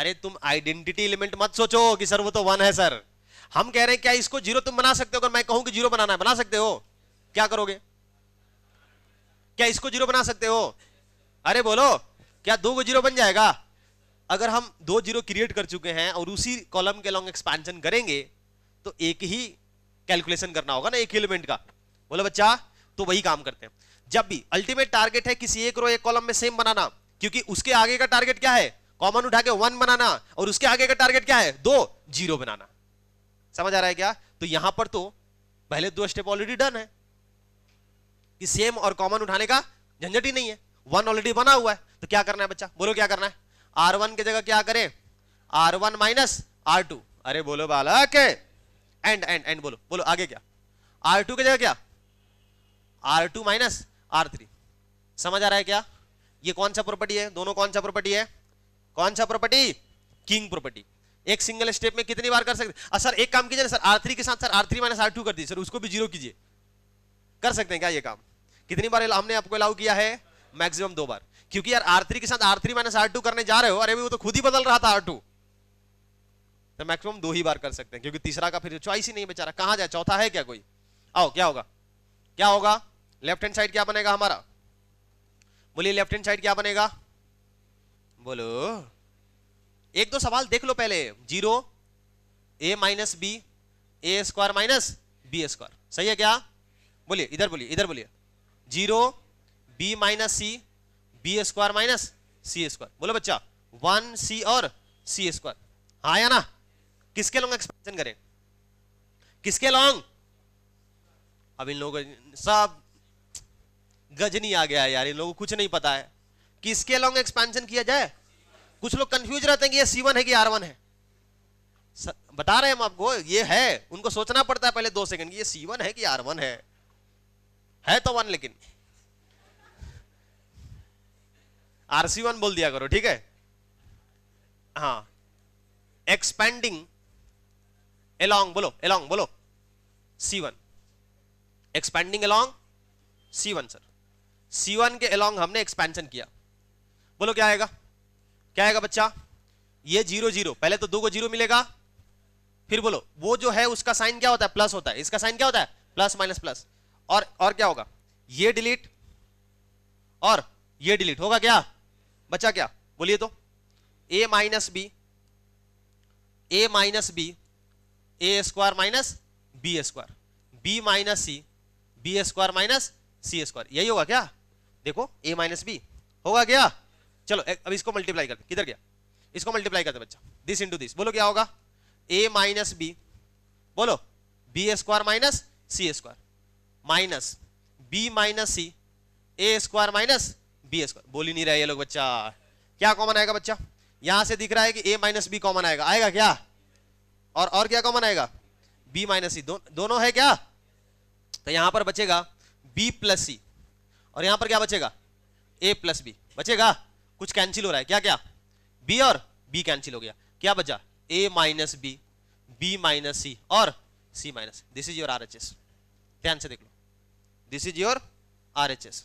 अरे तुम आइडेंटिटी एलिमेंट मत सोचो कि सर वो तो वन है सर हम कह रहे हैं क्या इसको जीरो तुम बना सकते हो अगर मैं कहूं कि जीरो बनाना है बना सकते हो क्या करोगे क्या इसको जीरो बना सकते हो अरे बोलो क्या दो को जीरो बन जाएगा अगर हम दो जीरो क्रिएट कर चुके हैं और उसी कॉलम के लॉन्ग एक्सपेंशन करेंगे तो एक ही कैलकुलेशन करना होगा ना एक एलिमेंट का बोलो बच्चा तो वही काम करते हैं जब भी अल्टीमेट टारगेट है किसी एक रो एक कॉलम में सेम बनाना क्योंकि उसके आगे का टारगेट क्या है कॉमन उठा के वन बनाना और उसके आगे का टारगेट क्या है दो जीरो बनाना समझ आ रहा है क्या तो यहां पर तो पहले दो स्टेप ऑलरेडी डन है कि सेम और कॉमन उठाने का झंझट ही नहीं है वन ऑलरेडी बना हुआ है तो क्या करना है बच्चा बोलो क्या करना है आर वन की जगह क्या करें R one minus R two अरे बोलो बालक एंड एंड एंड बोलो बोलो आगे क्या आर टू की जगह क्या R two minus R three समझ आ रहा है क्या ये कौन सा प्रॉपर्टी है दोनों कौन सा प्रॉपर्टी है कौन सा प्रॉपर्टी किंग प्रॉपर्टी एक सिंगल स्टेप में कितनी बार कर सकते सर एक काम कीजिए ना सर आर थ्री के साथ sir R three minus R two कर दीजिए सर उसको भी जीरो कीजिए कर सकते हैं क्या ये काम कितनी बार हमने आपको अलाउ किया है मैक्सिमम दो बार क्योंकि यार आर थ्री के साथ R three minus R two करने जा रहे हो अरे वो तो खुद ही बदल रहा था आर टू तो मैक्सिमम दो ही बार कर सकते हैं क्योंकि तीसरा का फिर चॉइस ही नहीं बेचारा कहा जाए चौथा है क्या कोई आओ क्या होगा क्या होगा लेफ्ट हैंड साइड क्या बनेगा हमारा बोलिए लेफ्ट हैंड साइड क्या बनेगा बोलो एक दो सवाल देख लो पहले zero A minus B A square minus B square सही है क्या बोलिए इधर बोलिए इधर बोलिए zero B minus C B square minus C square बोलो बच्चा वन सी और सी स्क्वायर हाँ या ना किसके लॉन्ग एक्सपेंशन करें किसके लॉन्ग अब इन लोगों सब गजनी आ गया है यार इन लोगों को कुछ नहीं पता है किसके लॉन्ग एक्सपेंशन किया जाए कुछ लोग कंफ्यूज रहते हैं कि ये सी है कि आर है स, बता रहे हैं हम आपको ये है उनको सोचना पड़ता है पहले दो सेकंड ये सी है कि आर है है तो वन लेकिन सी वन बोल दिया करो ठीक है हाँ एक्सपेंडिंग एलोंग बोलो एलोंग बोलो C one expanding along C one sir C1 के अलोंग हमने एक्सपेंशन किया बोलो क्या आएगा क्या आएगा बच्चा ये जीरो जीरो पहले तो दो को जीरो मिलेगा फिर बोलो वो जो है उसका साइन क्या होता है प्लस होता है इसका साइन क्या होता है प्लस माइनस प्लस और और क्या होगा ये डिलीट और ये डिलीट होगा क्या बच्चा क्या बोलिए तो A minus B A minus B A square minus B square B minus C B square minus C square यही होगा क्या देखो ए माइनस बी होगा क्या चलो अब इसको मल्टीप्लाई करते किधर गया इसको मल्टीप्लाई करते बच्चा दिस इंटू दिस बोलो क्या होगा ए माइनस बी बोलो B square minus C square minus B minus C A square minus B square बोल ही नहीं रहे ये लोग बच्चा क्या कॉमन आएगा बच्चा यहां से दिख रहा है कि ए माइनस बी कॉमन आएगा आएगा क्या और और क्या कॉमन आएगा बी माइनस सी दोनों है क्या तो यहां पर बचेगा बी प्लस सी और यहां पर क्या बचेगा ए प्लस बी बचेगा कुछ कैंसिल हो रहा है क्या क्या बी और बी कैंसिल हो गया क्या बचा A minus B B minus C और C minus this is your R H S ध्यान से देख लो this is your R H S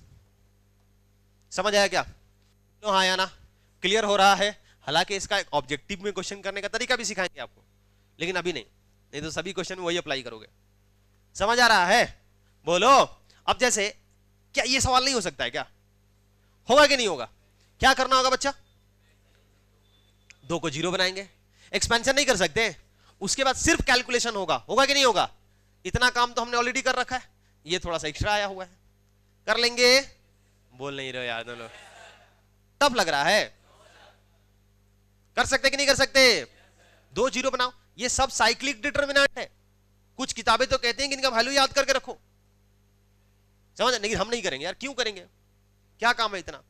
समझ आया क्या तो हाँ या ना क्लियर हो रहा है हालांकि इसका एक ऑब्जेक्टिव में क्वेश्चन करने का तरीका भी सिखाएंगे आपको लेकिन अभी नहीं नहीं तो सभी क्वेश्चन वही अप्लाई करोगे समझ आ रहा है बोलो अब जैसे क्या ये सवाल नहीं हो सकता है क्या होगा कि नहीं होगा क्या करना होगा बच्चा दो को जीरो बनाएंगे एक्सपेंशन नहीं कर सकते उसके बाद सिर्फ कैलकुलेशन होगा होगा कि नहीं होगा इतना काम तो हमने ऑलरेडी कर रखा है ये थोड़ा सा एक्स्ट्रा आया हुआ है कर लेंगे बोल नहीं रहे यार दोनों टफ लग रहा है कर सकते कि नहीं कर सकते दो जीरो बनाओ ये सब साइक्लिक डिटर्मिनेंट है कुछ किताबें तो कहते हैं कि इनका वैल्यू याद करके रखो समझ नहीं हम नहीं करेंगे यार क्यों करेंगे क्या काम है इतना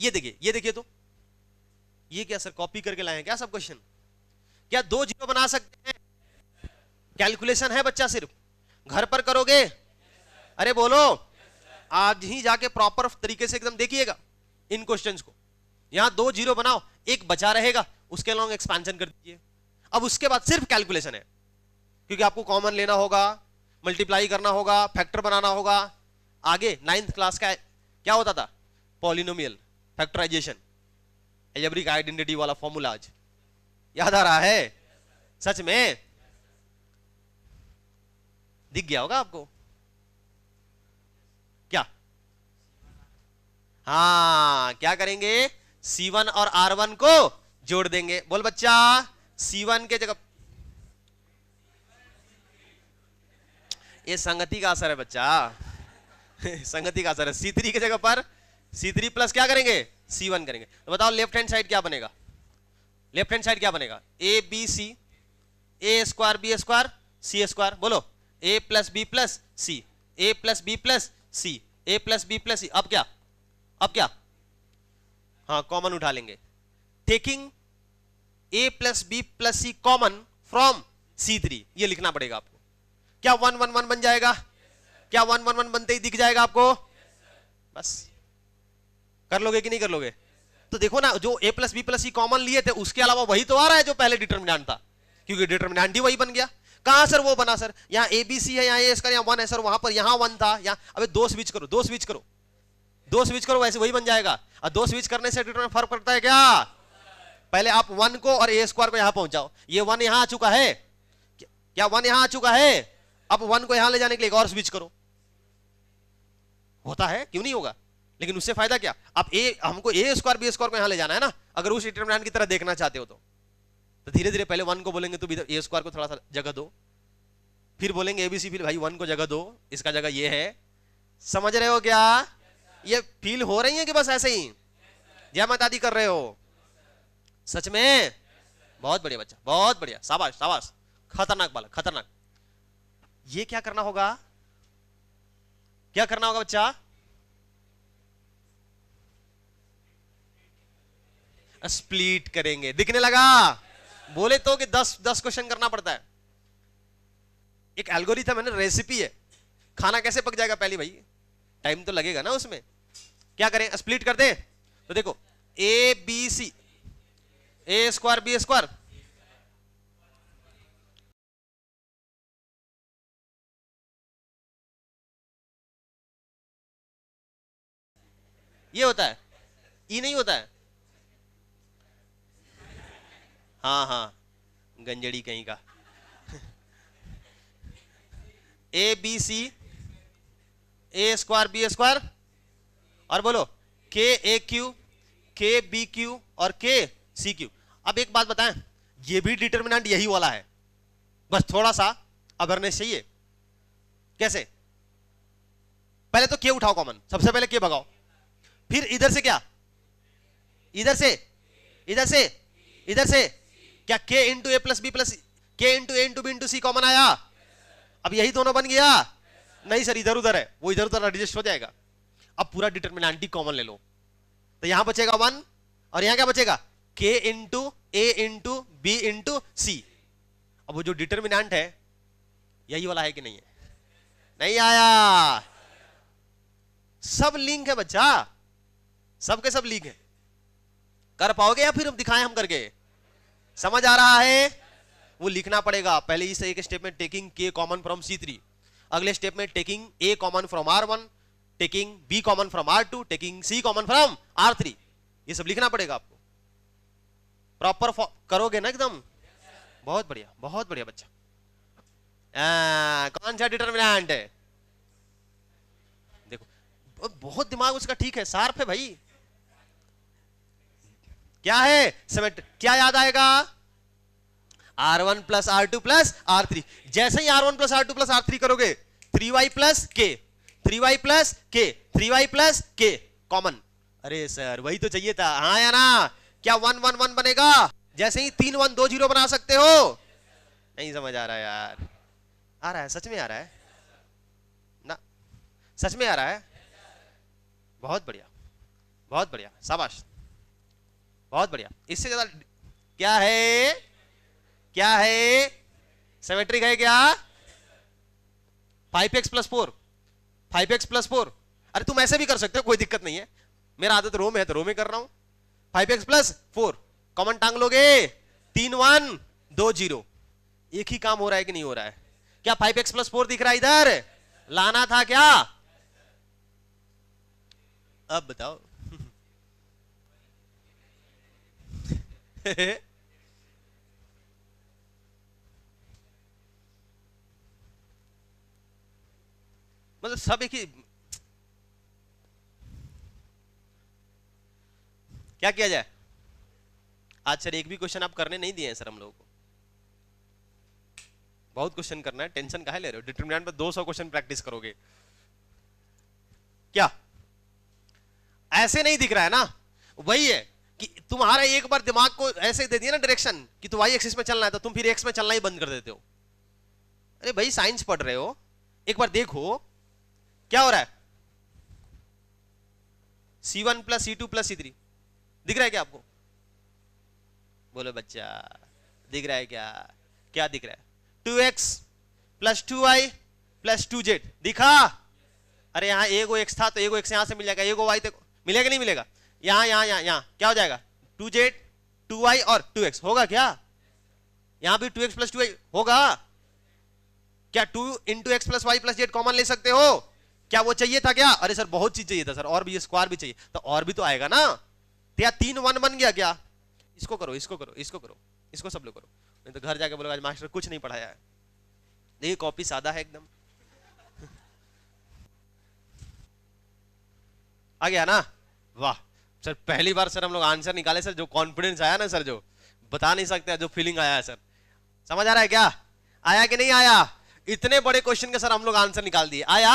ये देखिए ये देखिए तो ये क्या सर कॉपी करके लाए हैं क्या सब क्वेश्चन क्या दो जीरो बना सकते हैं कैलकुलेशन है बच्चा सिर्फ घर पर करोगे अरे बोलो आज ही जाके प्रॉपर तरीके से एकदम देखिएगा इन क्वेश्चन को यहां दो जीरो बनाओ एक बचा रहेगा उसके अलावा एक्सपेंशन कर दीजिए अब उसके बाद सिर्फ कैलकुलेशन है क्योंकि आपको कॉमन लेना होगा मल्टीप्लाई करना होगा फैक्टर बनाना होगा आगे नाइन्थ क्लास का क्या होता था पॉलिनोमियल फैक्टराइजेशन एजब्रिक आइडेंटिटी वाला फॉर्मूला आज याद आ रहा है सच में दिख गया होगा आपको क्या हाँ क्या करेंगे C1 और R1 को जोड़ देंगे बोल बच्चा C1 के जगह ये संगति का असर है बच्चा संगति का असर है सी थ्री की जगह पर सी थ्री प्लस क्या करेंगे सी वन करेंगे तो बताओ लेफ्ट हैंड साइड क्या बनेगा लेफ्ट हैंड साइड क्या बनेगा A B C A square B square C square बोलो A plus B plus C A plus B plus C A plus B plus C अब क्या अब क्या हाँ कॉमन उठा लेंगे taking A plus B plus C common from C three ये लिखना पड़ेगा आपको क्या वन वन वन बन जाएगा yes, क्या वन वन वन बनते ही दिख जाएगा आपको yes, बस कर लोगे कि नहीं कर लोगे yes, तो देखो ना जो A plus B plus C common लिए थे उसके अलावा वही तो आ रहा है जो पहले डिटर्मिनेंट था क्योंकि डिटर्मिनेंट ही वही बन गया कहा सर वो बना सर यहाँ ए बी सी है यहाँ ए इसका यहाँ वन है सर वहां पर यहाँ वन था यहाँ अबे दो स्विच करो दो स्विच करो दो स्विच करो वैसे वही बन जाएगा और दो स्विच करने से डिटर्मिनेंट फर्क पड़ता है क्या पहले आप वन को और ए स्क्वायर को यहां पहुंचाओ ये वन यहां आ चुका है क्या वन यहां आ चुका है अब वन को यहां ले जाने के लिए एक और स्विच करो होता है क्यों नहीं होगा लेकिन उससे फायदा क्या आप ए हमको ए स्क्वायर बी स्क्वायर को यहां ले जाना है ना अगर उस डिटर्मिनेंट की तरह देखना चाहते हो तो, तो धीरे धीरे पहले वन को बोलेंगे तो ए स्क्वायर को थोड़ा सा जगह दो फिर बोलेंगे एबीसी फिर भाई वन को जगह दो इसका जगह ये है समझ रहे हो क्या yes, ये फील हो रही है कि बस ऐसे ही जय माता दी कर रहे हो yes, सच में बहुत बढ़िया बच्चा बहुत बढ़िया शाबाश शाबाश खतरनाक बालक खतरनाक ये क्या करना होगा क्या करना होगा बच्चा स्प्लीट करेंगे दिखने लगा बोले तो कि दस दस क्वेश्चन करना पड़ता है एक एल्गोरिथम है ना रेसिपी है खाना कैसे पक जाएगा पहले भाई टाइम तो लगेगा ना उसमें क्या करें स्प्लिट कर दें तो देखो A B C A square B square ये होता है ई नहीं होता है हाँ हाँ गंजड़ी कहीं का A B C A square B square और बोलो K A cube K B cube और के सी क्यू अब एक बात बताएं ये भी डिटर्मिनेंट यही वाला है बस थोड़ा सा अवेयरनेस चाहिए कैसे पहले तो के उठाओ कॉमन सबसे पहले के भगाओ फिर इधर से क्या इधर से इधर से इधर से क्या K into A plus B plus K into A into B into C common आया अब यही दोनों बन गया नहीं सर इधर उधर है वो इधर उधर एडजस्ट हो जाएगा अब पूरा ही कॉमन ले लो तो यहां बचेगा वन और यहां क्या बचेगा K into A into B into C अब वो जो डिटर्मिनेंट है यही वाला है कि नहीं है नहीं आया सब लिंक है बच्चा सबके सब लीग है कर पाओगे या फिर हम दिखाएं हम करके समझ आ रहा है वो लिखना पड़ेगा पहले इस एक स्टेप में taking K common from C three अगले स्टेप में taking A common from R one taking B common from R two taking C common from R three ये सब लिखना पड़ेगा आपको प्रॉपर करोगे ना एकदम बहुत बढ़िया बहुत बढ़िया बच्चा आ, कौन सा डिटर्मिनेंट है देखो बहुत दिमाग उसका ठीक है सार्फ है भाई क्या है सिमेट्रिक क्या याद आएगा R one plus R two plus R three जैसे ही R one plus R two plus R three करोगे थ्री वाई प्लस के थ्री वाई प्लस के थ्री वाई प्लस के कॉमन अरे सर वही तो चाहिए था हाँ या ना क्या वन वन वन बनेगा जैसे ही तीन वन दो जीरो बना सकते हो नहीं समझ आ रहा है यार आ रहा है सच में आ रहा है ना सच में आ रहा है बहुत बढ़िया बहुत बढ़िया शाबाश बहुत बढ़िया इससे ज्यादा क्या है क्या है सेमेट्रिक है क्या five x plus four five x plus four अरे तुम ऐसे भी कर सकते हो कोई दिक्कत नहीं है मेरा आदत रो में है तो रो में कर रहा हूं five x plus four common टांग लोगे तीन वन दो जीरो एक ही काम हो रहा है कि नहीं हो रहा है क्या फाइव एक्स प्लस फोर दिख रहा है इधर लाना था क्या अब बताओ मतलब सब एक ही क्या किया जाए आज सर एक भी क्वेश्चन आप करने नहीं दिए हैं सर हम लोगों को बहुत क्वेश्चन करना है टेंशन कहा ले रहे हो डिटर्मिनेंट पर 200 क्वेश्चन प्रैक्टिस करोगे क्या ऐसे नहीं दिख रहा है ना वही है कि तुम्हारा एक बार दिमाग को ऐसे दे दिया ना डायरेक्शन कि तुम वाई एक्सिस में चलना है तो तुम फिर एक्स में चलना ही बंद कर देते हो अरे भाई साइंस पढ़ रहे हो एक बार देखो क्या हो रहा है C one plus C two plus C three दिख रहा है क्या आपको बोलो बच्चा दिख रहा है क्या क्या दिख रहा है two x plus two y plus two z दिखा अरे यहाँ एगो एक्स था तो एगो एक्स यहां से मिल जाएगा एगो वाई तक मिलेगा नहीं मिलेगा यहां यहां यहां यहां क्या हो जाएगा टू जेड टू वाई और टू एक्स होगा क्या यहां भी two x plus two y होगा क्या two into x plus y plus z common ले सकते हो क्या वो चाहिए था क्या अरे सर बहुत चीज चाहिए था सर और भी स्क्वायर भी चाहिए तो और भी तो आएगा ना तो यार तीन वन बन गया क्या इसको करो इसको करो इसको करो इसको सब लोग करो नहीं तो घर जाके बोलो आज मास्टर कुछ नहीं पढ़ाया है देखिए कॉपी सादा है एकदम आ गया ना वाह सर पहली बार सर हम लोग आंसर निकाले सर जो कॉन्फिडेंस आया ना सर जो बता नहीं सकते जो फीलिंग आया है सर समझ आ रहा है क्या आया कि नहीं आया इतने बड़े क्वेश्चन के सर हम लोग आंसर निकाल दिए आया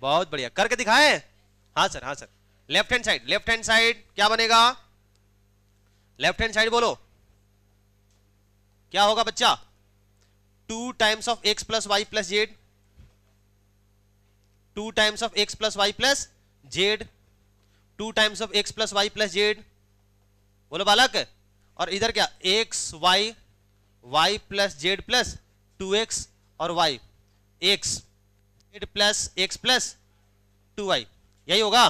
बहुत बढ़िया करके दिखाए हाँ सर हाँ sir left hand side left hand side क्या बनेगा लेफ्ट हैंड साइड बोलो क्या होगा बच्चा two times of x plus y plus z two times of x plus y plus z two times of x plus y plus z बोलो बालक और इधर क्या x y y plus z plus two x और y x z plus x plus two y यही होगा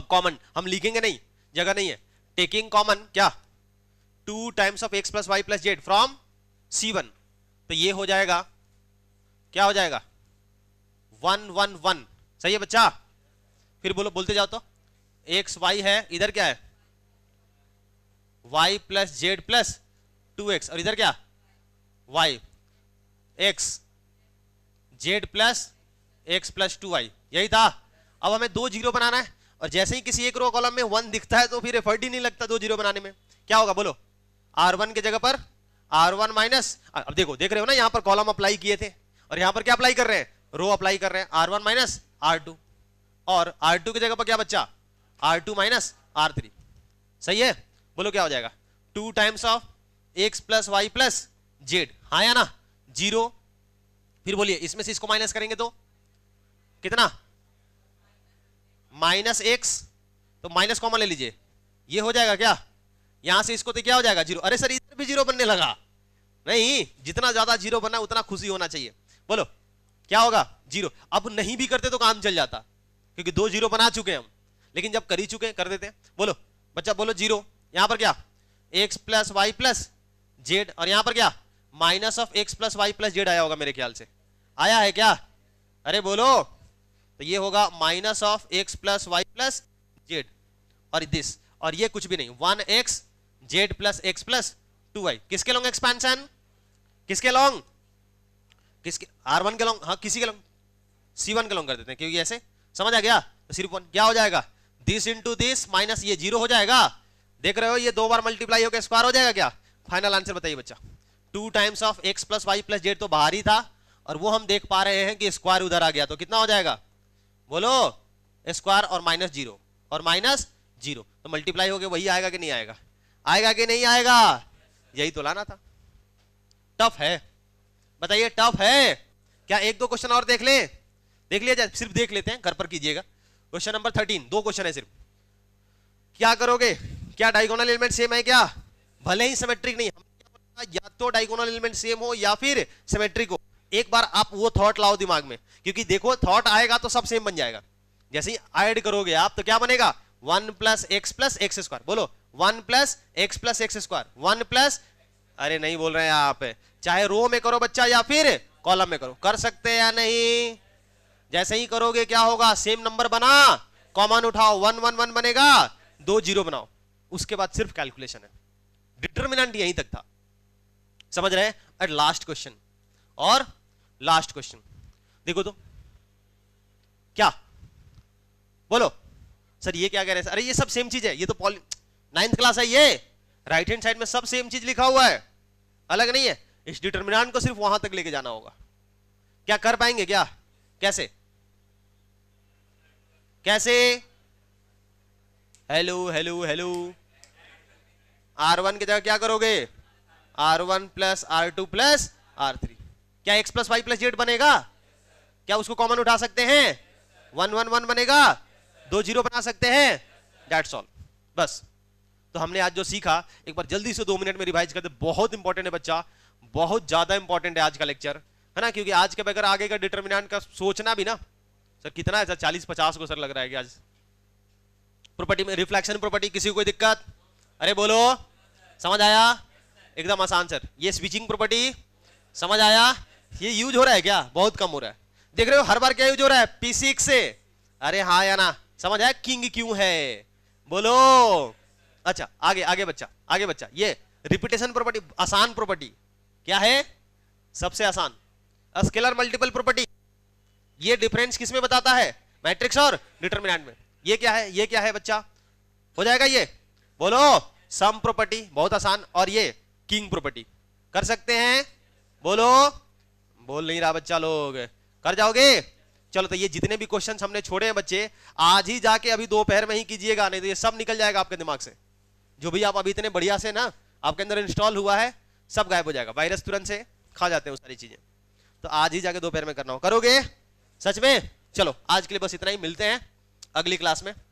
अब common हम लिखेंगे नहीं जगह नहीं है टेकिंग कॉमन क्या two times of x plus y plus z from C one तो ये हो जाएगा क्या हो जाएगा वन वन वन सही है बच्चा फिर बोलो बोलते जाओ तो एक्स वाई है इधर क्या है y plus z plus two x और इधर क्या y x z plus x plus two y यही था अब हमें दो जीरो बनाना है और जैसे ही किसी एक रो कॉलम में वन दिखता है तो फिर एफर्ट ही नहीं लगता दो जीरो बनाने में क्या होगा बोलो आर वन के जगह पर आर वन माइनस अब देखो देख रहे हो ना यहां पर कॉलम अप्लाई किए थे और यहां पर क्या अप्लाई कर रहे हैं रो अप्लाई कर रहे हैं R one minus R two और आर टू की जगह पर क्या बच्चा R two minus R three सही है बोलो क्या हो जाएगा two times of x plus y plus z हाँ या ना जीरो फिर बोलिए इसमें से इसको माइनस करेंगे तो कितना माइनस एक्स तो माइनस कॉमन ले लीजिए ये हो जाएगा क्या यहां से इसको तो क्या हो जाएगा जीरो अरे सर इधर भी जीरो बनने लगा नहीं जितना ज्यादा जीरो बना उतना खुशी होना चाहिए बोलो क्या होगा जीरो अब नहीं भी करते तो काम चल जाता क्योंकि दो जीरो बना चुके हम लेकिन जब कर ही चुके कर देते हैं बोलो बच्चा बोलो जीरो यहां पर क्या x plus y plus z और यहां पर क्या minus of x plus y plus z आया होगा मेरे ख्याल से आया है क्या अरे बोलो तो ये होगा minus of x plus y plus z और दिस और ये कुछ भी नहीं one x z plus x plus two y किसके लॉन्ग एक्सपेंशन किसके लॉन्ग किसके आर वन के लॉन्ग हाँ किसी के लॉन्ग सी वन के लॉन्ग कर देते हैं क्योंकि ऐसे समझ आ गया तो सिर्फ वन क्या हो जाएगा दिस इंटू दिस माइनस ये जीरो हो जाएगा देख रहे हो ये दो बार मल्टीप्लाई होकर स्क्वायर हो जाएगा क्या फाइनल आंसर बताइए बच्चा two times of x plus y plus z तो बाहर ही था और वो हम देख पा रहे हैं कि स्क्वायर उधर आ गया तो कितना हो जाएगा बोलो स्क्वायर और माइनस जीरो और माइनस जीरो तो मल्टीप्लाई होकर वही आएगा कि नहीं आएगा आएगा कि नहीं आएगा यही तो लाना था टफ है बताइए टफ है क्या एक दो क्वेश्चन और देख लें देख लिया जाए सिर्फ देख लेते हैं घर पर कीजिएगा क्वेश्चन नंबर थर्टीन दो क्वेश्चन है सिर्फ क्या करोगे क्या डायगोनल एलिमेंट सेम है क्या भले ही सिमेट्रिक नहीं या तो डायगोनल एलिमेंट सेम हो या फिर सिमेट्रिक हो एक बार आप वो थॉट लाओ दिमाग में क्योंकि देखो थॉट आएगा तो सब सेम बन जाएगा जैसे ही ऐड करोगे आप तो क्या बनेगा one plus x plus x square बोलो one plus x plus x square one plus अरे नहीं बोल रहे हैं आप चाहे रो में करो बच्चा या फिर कॉलम में करो कर सकते या नहीं जैसे ही करोगे क्या होगा सेम नंबर बना कॉमन उठाओ वन वन वन बनेगा दो जीरो बनाओ उसके बाद सिर्फ कैलकुलेशन है डिटर्मिनेंट यहीं तक था समझ रहे हैं लास्ट क्वेश्चन और लास्ट क्वेश्चन देखो तो क्या बोलो सर ये क्या कह रहे हैं अरे ये सब सेम चीज है ये तो पॉली नाइन्थ क्लास है ये राइट हैंड साइड में सब सेम चीज लिखा हुआ है अलग नहीं है इस डिटर्मिनेंट को सिर्फ वहां तक लेके जाना होगा क्या कर पाएंगे क्या कैसे कैसे hello hello hello R one की जगह क्या करोगे R one plus R two plus R three क्या x plus y plus z बनेगा क्या उसको कॉमन उठा सकते हैं वन वन वन बनेगा दो जीरो बना सकते हैं डेट्स ऑल बस तो हमने आज जो सीखा एक बार जल्दी से दो मिनट में रिवाइज करते बहुत इंपॉर्टेंट है बच्चा बहुत ज्यादा इंपॉर्टेंट है आज का लेक्चर है ना क्योंकि आज के बगैर आगे का डिटर्मिनेंट का सोचना भी ना सर कितना है सर चालीस पचास को सर लग रहा है आज प्रॉपर्टी में रिफ्लेक्शन प्रॉपर्टी किसी को कोई दिक्कत अरे बोलो समझ आया एकदम आसान सर ये स्विचिंग प्रॉपर्टी समझ आया ये यूज हो रहा है क्या बहुत कम हो रहा है देख रहे हो हर बार क्या यूज हो रहा है पी सिक्स से अरे हाँ या ना समझ आया किंग क्यों है बोलो अच्छा आगे आगे बच्चा आगे बच्चा ये रिपीटेशन प्रॉपर्टी आसान प्रॉपर्टी क्या है सबसे आसान स्केलर मल्टीपल प्रॉपर्टी ये डिफरेंस किसमें बताता है मैट्रिक्स और डिटर्मिनेंट में ये क्या है ये क्या है बच्चा हो जाएगा ये बोलो सम प्रॉपर्टी बहुत आसान और ये किंग प्रॉपर्टी कर सकते हैं बोलो बोल नहीं रहा बच्चा लोग कर जाओगे चलो तो ये जितने भी क्वेश्चन हमने छोड़े हैं बच्चे आज ही जाके अभी दोपहर में ही कीजिएगा नहीं तो ये सब निकल जाएगा आपके दिमाग से जो भी आप अभी इतने बढ़िया से ना आपके अंदर इंस्टॉल हुआ है सब गायब हो जाएगा वायरस तुरंत से खा जाते हैं वो सारी चीजें तो आज ही जाके दोपहर में करना हो करोगे सच में चलो आज के लिए बस इतना ही मिलते हैं अगली क्लास में